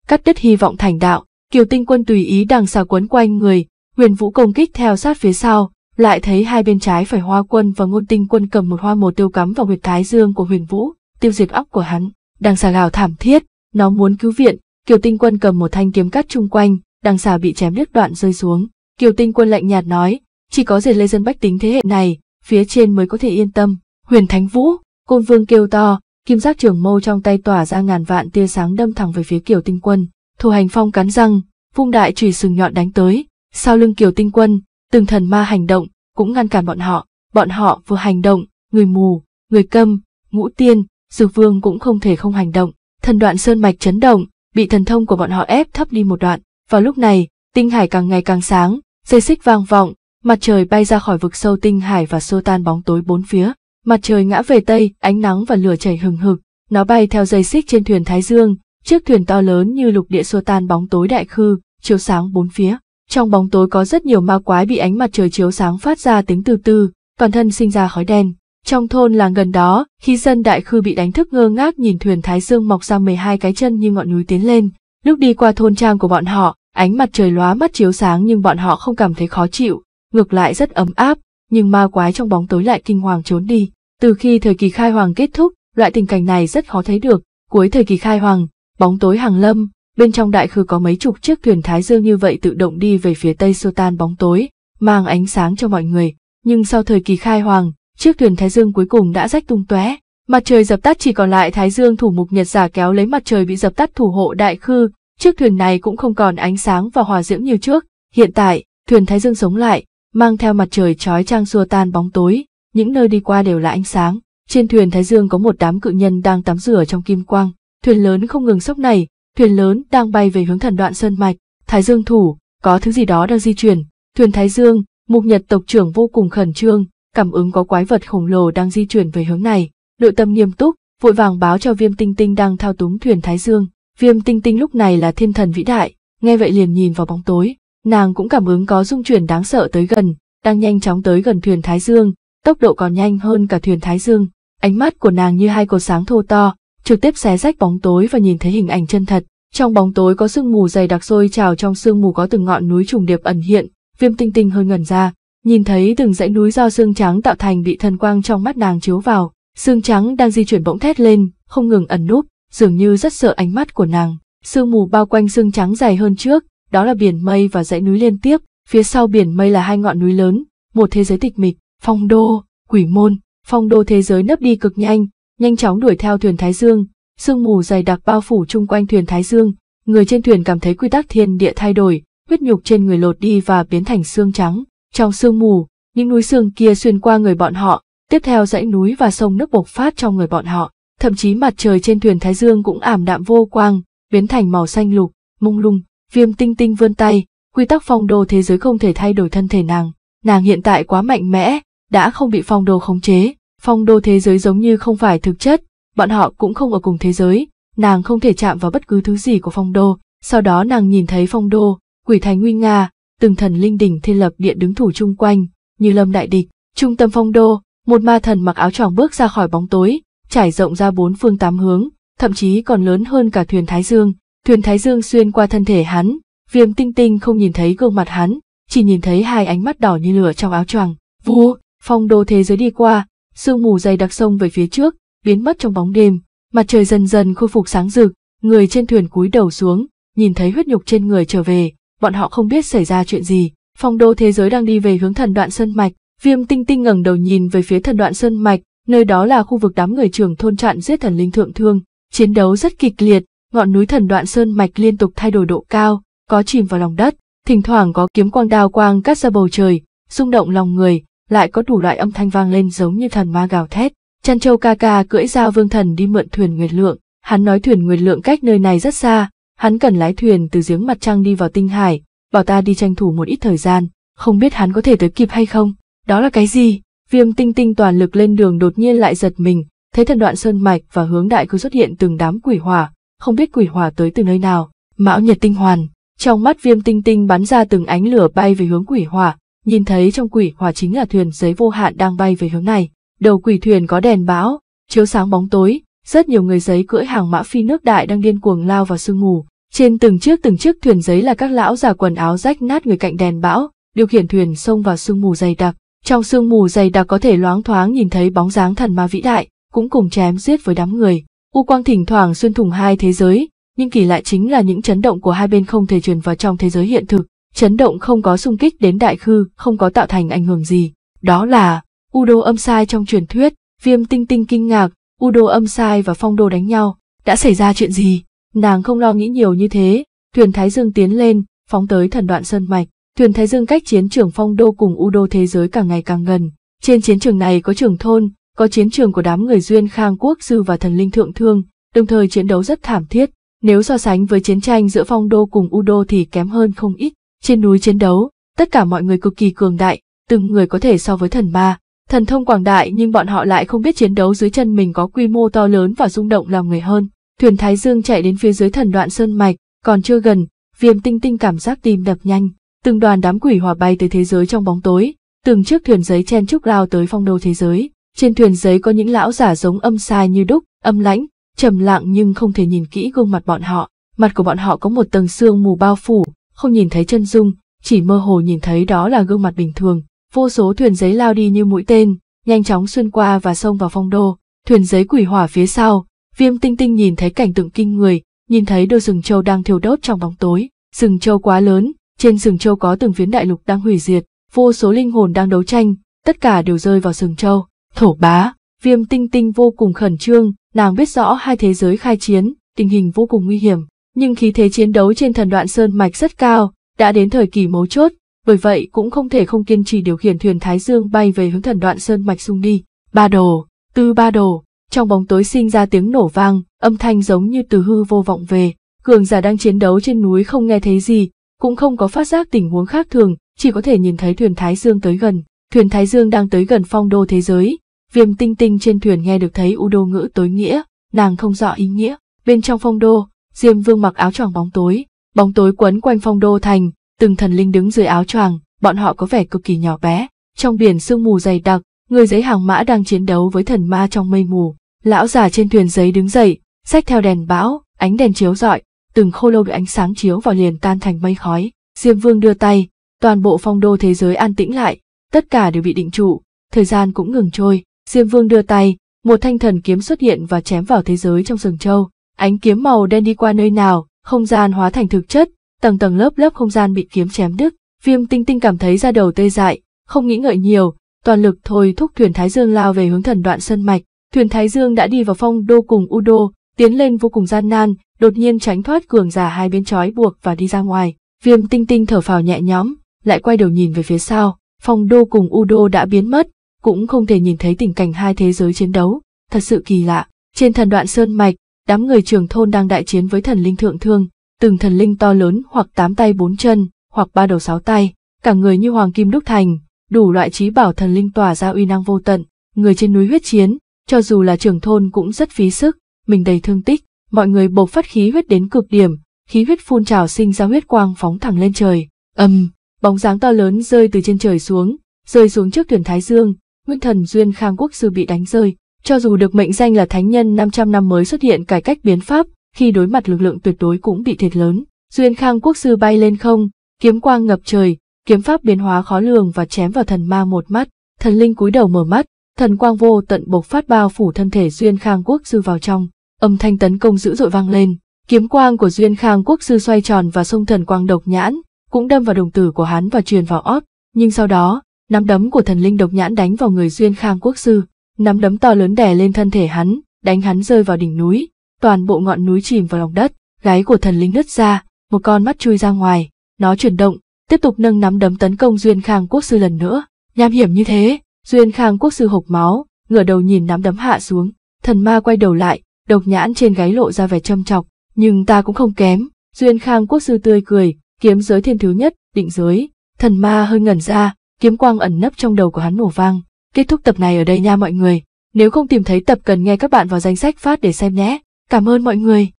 Cắt đứt hy vọng thành đạo, kiểu tinh quân tùy ý đằng xà quấn quanh người, huyền vũ công kích theo sát phía sau, lại thấy hai bên trái phải hoa quân và ngôn tinh quân cầm một hoa mồ tiêu cắm vào huyệt thái dương của huyền vũ, tiêu diệt óc của hắn, đằng xà gào thảm thiết, nó muốn cứu viện, kiểu tinh quân cầm một thanh kiếm cắt chung quanh, đằng xà bị chém đứt đoạn rơi xuống. Kiều Tinh Quân lạnh nhạt nói, chỉ có dệt lê dân bách tính thế hệ này phía trên mới có thể yên tâm. Huyền Thánh Vũ, Côn Vương kêu to, kim giác trường mâu trong tay tỏa ra ngàn vạn tia sáng đâm thẳng về phía Kiều Tinh Quân. Thủ Hành Phong cắn răng, vung đại chùy sừng nhọn đánh tới, sau lưng Kiều Tinh Quân, từng thần ma hành động, cũng ngăn cản bọn họ. Bọn họ vừa hành động, người mù, người câm, ngũ tiên, Dược Vương cũng không thể không hành động. Thần đoạn sơn mạch chấn động, bị thần thông của bọn họ ép thấp đi một đoạn. Vào lúc này, tinh hải càng ngày càng sáng, dây xích vang vọng, mặt trời bay ra khỏi vực sâu tinh hải và xô tan bóng tối bốn phía. Mặt trời ngã về tây, ánh nắng và lửa chảy hừng hực, nó bay theo dây xích trên thuyền Thái Dương, chiếc thuyền to lớn như lục địa xô tan bóng tối đại khư, chiếu sáng bốn phía. Trong bóng tối có rất nhiều ma quái bị ánh mặt trời chiếu sáng phát ra tiếng từ từ, toàn thân sinh ra khói đen. Trong thôn làng gần đó, khi dân đại khư bị đánh thức ngơ ngác nhìn thuyền Thái Dương mọc ra 12 cái chân như ngọn núi tiến lên. Lúc đi qua thôn trang của bọn họ, ánh mặt trời lóa mắt chiếu sáng nhưng bọn họ không cảm thấy khó chịu, ngược lại rất ấm áp, nhưng ma quái trong bóng tối lại kinh hoàng trốn đi. Từ khi thời kỳ khai hoàng kết thúc, loại tình cảnh này rất khó thấy được, cuối thời kỳ khai hoàng, bóng tối hàng lâm, bên trong đại khư có mấy chục chiếc thuyền thái dương như vậy tự động đi về phía tây xô tan bóng tối, mang ánh sáng cho mọi người, nhưng sau thời kỳ khai hoàng, chiếc thuyền thái dương cuối cùng đã rách tung tóe, mặt trời dập tắt chỉ còn lại thái dương thủ mục nhật giả kéo lấy mặt trời bị dập tắt thủ hộ đại khư, chiếc thuyền này cũng không còn ánh sáng và hòa diễm như trước, hiện tại, thuyền thái dương sống lại, mang theo mặt trời chói trang xua tan bóng tối, những nơi đi qua đều là ánh sáng. Trên thuyền Thái Dương có một đám cự nhân đang tắm rửa trong kim quang, thuyền lớn không ngừng sốc này, thuyền lớn đang bay về hướng thần đoạn sơn mạch, Thái Dương thủ, có thứ gì đó đang di chuyển, thuyền Thái Dương, mục nhật tộc trưởng vô cùng khẩn trương, cảm ứng có quái vật khổng lồ đang di chuyển về hướng này, nội tâm nghiêm túc, vội vàng báo cho Viêm Tinh Tinh đang thao túng thuyền Thái Dương. Viêm Tinh Tinh lúc này là thiên thần vĩ đại, nghe vậy liền nhìn vào bóng tối, nàng cũng cảm ứng có dung chuyển đáng sợ tới gần, đang nhanh chóng tới gần thuyền Thái Dương, tốc độ còn nhanh hơn cả thuyền Thái Dương. Ánh mắt của nàng như hai cột sáng thô to, trực tiếp xé rách bóng tối và nhìn thấy hình ảnh chân thật. Trong bóng tối có sương mù dày đặc sôi trào trong sương mù có từng ngọn núi trùng điệp ẩn hiện, viêm tinh tinh hơi ngẩn ra, nhìn thấy từng dãy núi do xương trắng tạo thành bị thần quang trong mắt nàng chiếu vào, xương trắng đang di chuyển bỗng thét lên, không ngừng ẩn núp, dường như rất sợ ánh mắt của nàng. Sương mù bao quanh xương trắng dày hơn trước, đó là biển mây và dãy núi liên tiếp, phía sau biển mây là hai ngọn núi lớn, một thế giới tịch mịch, phong đô, quỷ môn, phong đô thế giới nấp đi cực nhanh, nhanh chóng đuổi theo thuyền Thái Dương, sương mù dày đặc bao phủ chung quanh thuyền Thái Dương, người trên thuyền cảm thấy quy tắc thiên địa thay đổi, huyết nhục trên người lột đi và biến thành xương trắng, trong sương mù, những núi xương kia xuyên qua người bọn họ, tiếp theo dãy núi và sông nước bộc phát trong người bọn họ, thậm chí mặt trời trên thuyền Thái Dương cũng ảm đạm vô quang, biến thành màu xanh lục, mông lung, Viêm tinh tinh vươn tay, quy tắc phong đồ thế giới không thể thay đổi thân thể nàng. Nàng hiện tại quá mạnh mẽ, đã không bị phong đồ khống chế. Phong đồ thế giới giống như không phải thực chất, bọn họ cũng không ở cùng thế giới. Nàng không thể chạm vào bất cứ thứ gì của phong đồ. Sau đó nàng nhìn thấy phong đồ, quỷ thành nguy nga, từng thần linh đỉnh thiên lập điện đứng thủ chung quanh, như lâm đại địch. Trung tâm phong đô, một ma thần mặc áo choàng bước ra khỏi bóng tối, trải rộng ra bốn phương tám hướng, thậm chí còn lớn hơn cả thuyền Thái Dương, Thuyền Thái Dương xuyên qua thân thể hắn, viêm tinh tinh không nhìn thấy gương mặt hắn, chỉ nhìn thấy hai ánh mắt đỏ như lửa trong áo choàng. Vu, phong đô thế giới đi qua, sương mù dày đặc sông về phía trước, biến mất trong bóng đêm, mặt trời dần dần khôi phục sáng rực, người trên thuyền cúi đầu xuống, nhìn thấy huyết nhục trên người trở về, bọn họ không biết xảy ra chuyện gì. Phong đô thế giới đang đi về hướng thần đoạn sơn mạch, viêm tinh tinh ngẩng đầu nhìn về phía thần đoạn sơn mạch, nơi đó là khu vực đám người trưởng thôn chặn giết thần linh thượng thương, chiến đấu rất kịch liệt, ngọn núi thần đoạn sơn mạch liên tục thay đổi độ cao, có chìm vào lòng đất, thỉnh thoảng có kiếm quang đao quang cắt ra bầu trời, rung động lòng người, lại có đủ loại âm thanh vang lên giống như thần ma gào thét. Chăn châu ca ca cưỡi giao vương thần đi mượn thuyền nguyệt lượng, hắn nói thuyền nguyệt lượng cách nơi này rất xa, hắn cần lái thuyền từ giếng mặt trăng đi vào tinh hải, bảo ta đi tranh thủ một ít thời gian, không biết hắn có thể tới kịp hay không, đó là cái gì? Viêm tinh tinh toàn lực lên đường đột nhiên lại giật mình, thấy thần đoạn sơn mạch và hướng đại cứ xuất hiện từng đám quỷ hỏa, không biết quỷ hỏa tới từ nơi nào, mão nhật tinh hoàn, trong mắt viêm tinh tinh bắn ra từng ánh lửa bay về hướng quỷ hỏa, nhìn thấy trong quỷ hỏa chính là thuyền giấy vô hạn đang bay về hướng này, đầu quỷ thuyền có đèn bão, chiếu sáng bóng tối, rất nhiều người giấy cưỡi hàng mã phi nước đại đang điên cuồng lao vào sương mù, trên từng chiếc từng chiếc thuyền giấy là các lão già quần áo rách nát người cạnh đèn bão, điều khiển thuyền xông vào sương mù dày đặc, trong sương mù dày đặc có thể loáng thoáng nhìn thấy bóng dáng thần ma vĩ đại, cũng cùng chém giết với đám người, U quang thỉnh thoảng xuyên thủng hai thế giới, nhưng kỳ lạ chính là những chấn động của hai bên không thể truyền vào trong thế giới hiện thực, chấn động không có xung kích đến đại khư, không có tạo thành ảnh hưởng gì. Đó là U đô âm sai trong truyền thuyết, viêm tinh tinh kinh ngạc, U đô âm sai và phong đô đánh nhau, đã xảy ra chuyện gì? Nàng không lo nghĩ nhiều như thế, thuyền Thái Dương tiến lên, phóng tới thần đoạn sơn mạch. Thuyền Thái Dương cách chiến trường phong đô cùng U đô thế giới càng ngày càng gần. Trên chiến trường này có trường thôn, có chiến trường của đám người duyên khang quốc sư và thần linh thượng thương, đồng thời chiến đấu rất thảm thiết, nếu so sánh với chiến tranh giữa phong đô cùng u đô thì kém hơn không ít. Trên núi chiến đấu, tất cả mọi người cực kỳ cường đại, từng người có thể so với thần ma, thần thông quảng đại nhưng bọn họ lại không biết chiến đấu dưới chân mình có quy mô to lớn và rung động lòng người hơn. Thuyền Thái Dương chạy đến phía dưới thần đoạn sơn mạch, còn chưa gần, viêm tinh tinh cảm giác tim đập nhanh, từng đoàn đám quỷ hỏa bay tới thế giới trong bóng tối, từng chiếc thuyền giấy chen trúc lao tới phong đô thế giới. Trên thuyền giấy có những lão giả giống âm sai như đúc, âm lãnh, trầm lặng nhưng không thể nhìn kỹ gương mặt bọn họ. Mặt của bọn họ có một tầng xương mù bao phủ, không nhìn thấy chân dung, chỉ mơ hồ nhìn thấy đó là gương mặt bình thường. Vô số thuyền giấy lao đi như mũi tên, nhanh chóng xuyên qua và xông vào phong đô. Thuyền giấy quỷ hỏa phía sau, viêm tinh tinh nhìn thấy cảnh tượng kinh người, nhìn thấy đôi rừng châu đang thiêu đốt trong bóng tối. Rừng châu quá lớn, trên rừng châu có từng phiến đại lục đang hủy diệt, vô số linh hồn đang đấu tranh, tất cả đều rơi vào rừng châu. Thổ bá, viêm tinh tinh vô cùng khẩn trương, nàng biết rõ hai thế giới khai chiến, tình hình vô cùng nguy hiểm, nhưng khí thế chiến đấu trên thần đoạn sơn mạch rất cao, đã đến thời kỳ mấu chốt, bởi vậy cũng không thể không kiên trì điều khiển thuyền Thái Dương bay về hướng thần đoạn sơn mạch sung đi. Ba đồ, tư ba đồ, trong bóng tối sinh ra tiếng nổ vang, âm thanh giống như từ hư vô vọng về, cường giả đang chiến đấu trên núi không nghe thấy gì, cũng không có phát giác tình huống khác thường, chỉ có thể nhìn thấy thuyền Thái Dương tới gần. Thuyền Thái Dương đang tới gần phong đô thế giới, Viêm tinh tinh trên thuyền nghe được thấy u đô ngữ tối nghĩa, nàng không rõ ý nghĩa. Bên trong phong đô, Diêm Vương mặc áo choàng bóng tối, bóng tối quấn quanh phong đô thành, từng thần linh đứng dưới áo choàng, bọn họ có vẻ cực kỳ nhỏ bé. Trong biển sương mù dày đặc, người giấy hàng mã đang chiến đấu với thần ma trong mây mù. Lão già trên thuyền giấy đứng dậy, xách theo đèn bão, ánh đèn chiếu rọi, từng khô lâu được ánh sáng chiếu vào liền tan thành mây khói. Diêm Vương đưa tay, toàn bộ phong đô thế giới an tĩnh lại, tất cả đều bị định trụ, thời gian cũng ngừng trôi. Diêm Vương đưa tay, một thanh thần kiếm xuất hiện và chém vào thế giới trong rừng châu. Ánh kiếm màu đen đi qua nơi nào, không gian hóa thành thực chất, tầng tầng lớp lớp không gian bị kiếm chém đứt. Viêm Tinh Tinh cảm thấy da đầu tê dại, không nghĩ ngợi nhiều, toàn lực thôi thúc thuyền Thái Dương lao về hướng thần đoạn sơn mạch. Thuyền Thái Dương đã đi vào phong đô cùng Udo, tiến lên vô cùng gian nan, đột nhiên tránh thoát cường giả hai bên trói buộc và đi ra ngoài. Viêm Tinh Tinh thở phào nhẹ nhõm, lại quay đầu nhìn về phía sau, phong đô cùng Udo đã biến mất, cũng không thể nhìn thấy tình cảnh hai thế giới chiến đấu, thật sự kỳ lạ. Trên thần đoạn sơn mạch, đám người trưởng thôn đang đại chiến với thần linh thượng thương, từng thần linh to lớn hoặc tám tay bốn chân, hoặc ba đầu sáu tay, cả người như hoàng kim đúc thành, đủ loại trí bảo thần linh tỏa ra uy năng vô tận, người trên núi huyết chiến, cho dù là trưởng thôn cũng rất phí sức, mình đầy thương tích, mọi người bộc phát khí huyết đến cực điểm, khí huyết phun trào sinh ra huyết quang phóng thẳng lên trời. Ầm, bóng dáng to lớn rơi từ trên trời xuống, rơi xuống trước thuyền Thái Dương, nguyên thần Duyên Khang Quốc Sư bị đánh rơi. Cho dù được mệnh danh là thánh nhân 500 năm mới xuất hiện cải cách biến pháp, khi đối mặt lực lượng tuyệt đối cũng bị thiệt lớn. Duyên Khang Quốc Sư bay lên không, kiếm quang ngập trời, kiếm pháp biến hóa khó lường và chém vào thần ma một mắt. Thần linh cúi đầu mở mắt, thần quang vô tận bộc phát bao phủ thân thể Duyên Khang Quốc Sư vào trong. Âm thanh tấn công dữ dội vang lên, kiếm quang của Duyên Khang Quốc Sư xoay tròn và xông thần quang độc nhãn, cũng đâm vào đồng tử của hắn và truyền vào óc. Nhưng sau đó, nắm đấm của thần linh độc nhãn đánh vào người Duyên Khang Quốc Sư, nắm đấm to lớn đè lên thân thể hắn, đánh hắn rơi vào đỉnh núi, toàn bộ ngọn núi chìm vào lòng đất, gáy của thần linh nứt ra, một con mắt chui ra ngoài, nó chuyển động, tiếp tục nâng nắm đấm tấn công Duyên Khang Quốc Sư lần nữa. Nham hiểm như thế, Duyên Khang Quốc Sư hộc máu, ngửa đầu nhìn nắm đấm hạ xuống, thần ma quay đầu lại, độc nhãn trên gáy lộ ra vẻ châm chọc, nhưng ta cũng không kém, Duyên Khang Quốc Sư tươi cười, kiếm giới thiên thứ nhất, định giới, thần ma hơi ngẩn ra, kiếm quang ẩn nấp trong đầu của hắn nổ vang. Kết thúc tập này ở đây nha mọi người, nếu không tìm thấy tập cần nghe các bạn vào danh sách phát để xem nhé. Cảm ơn mọi người.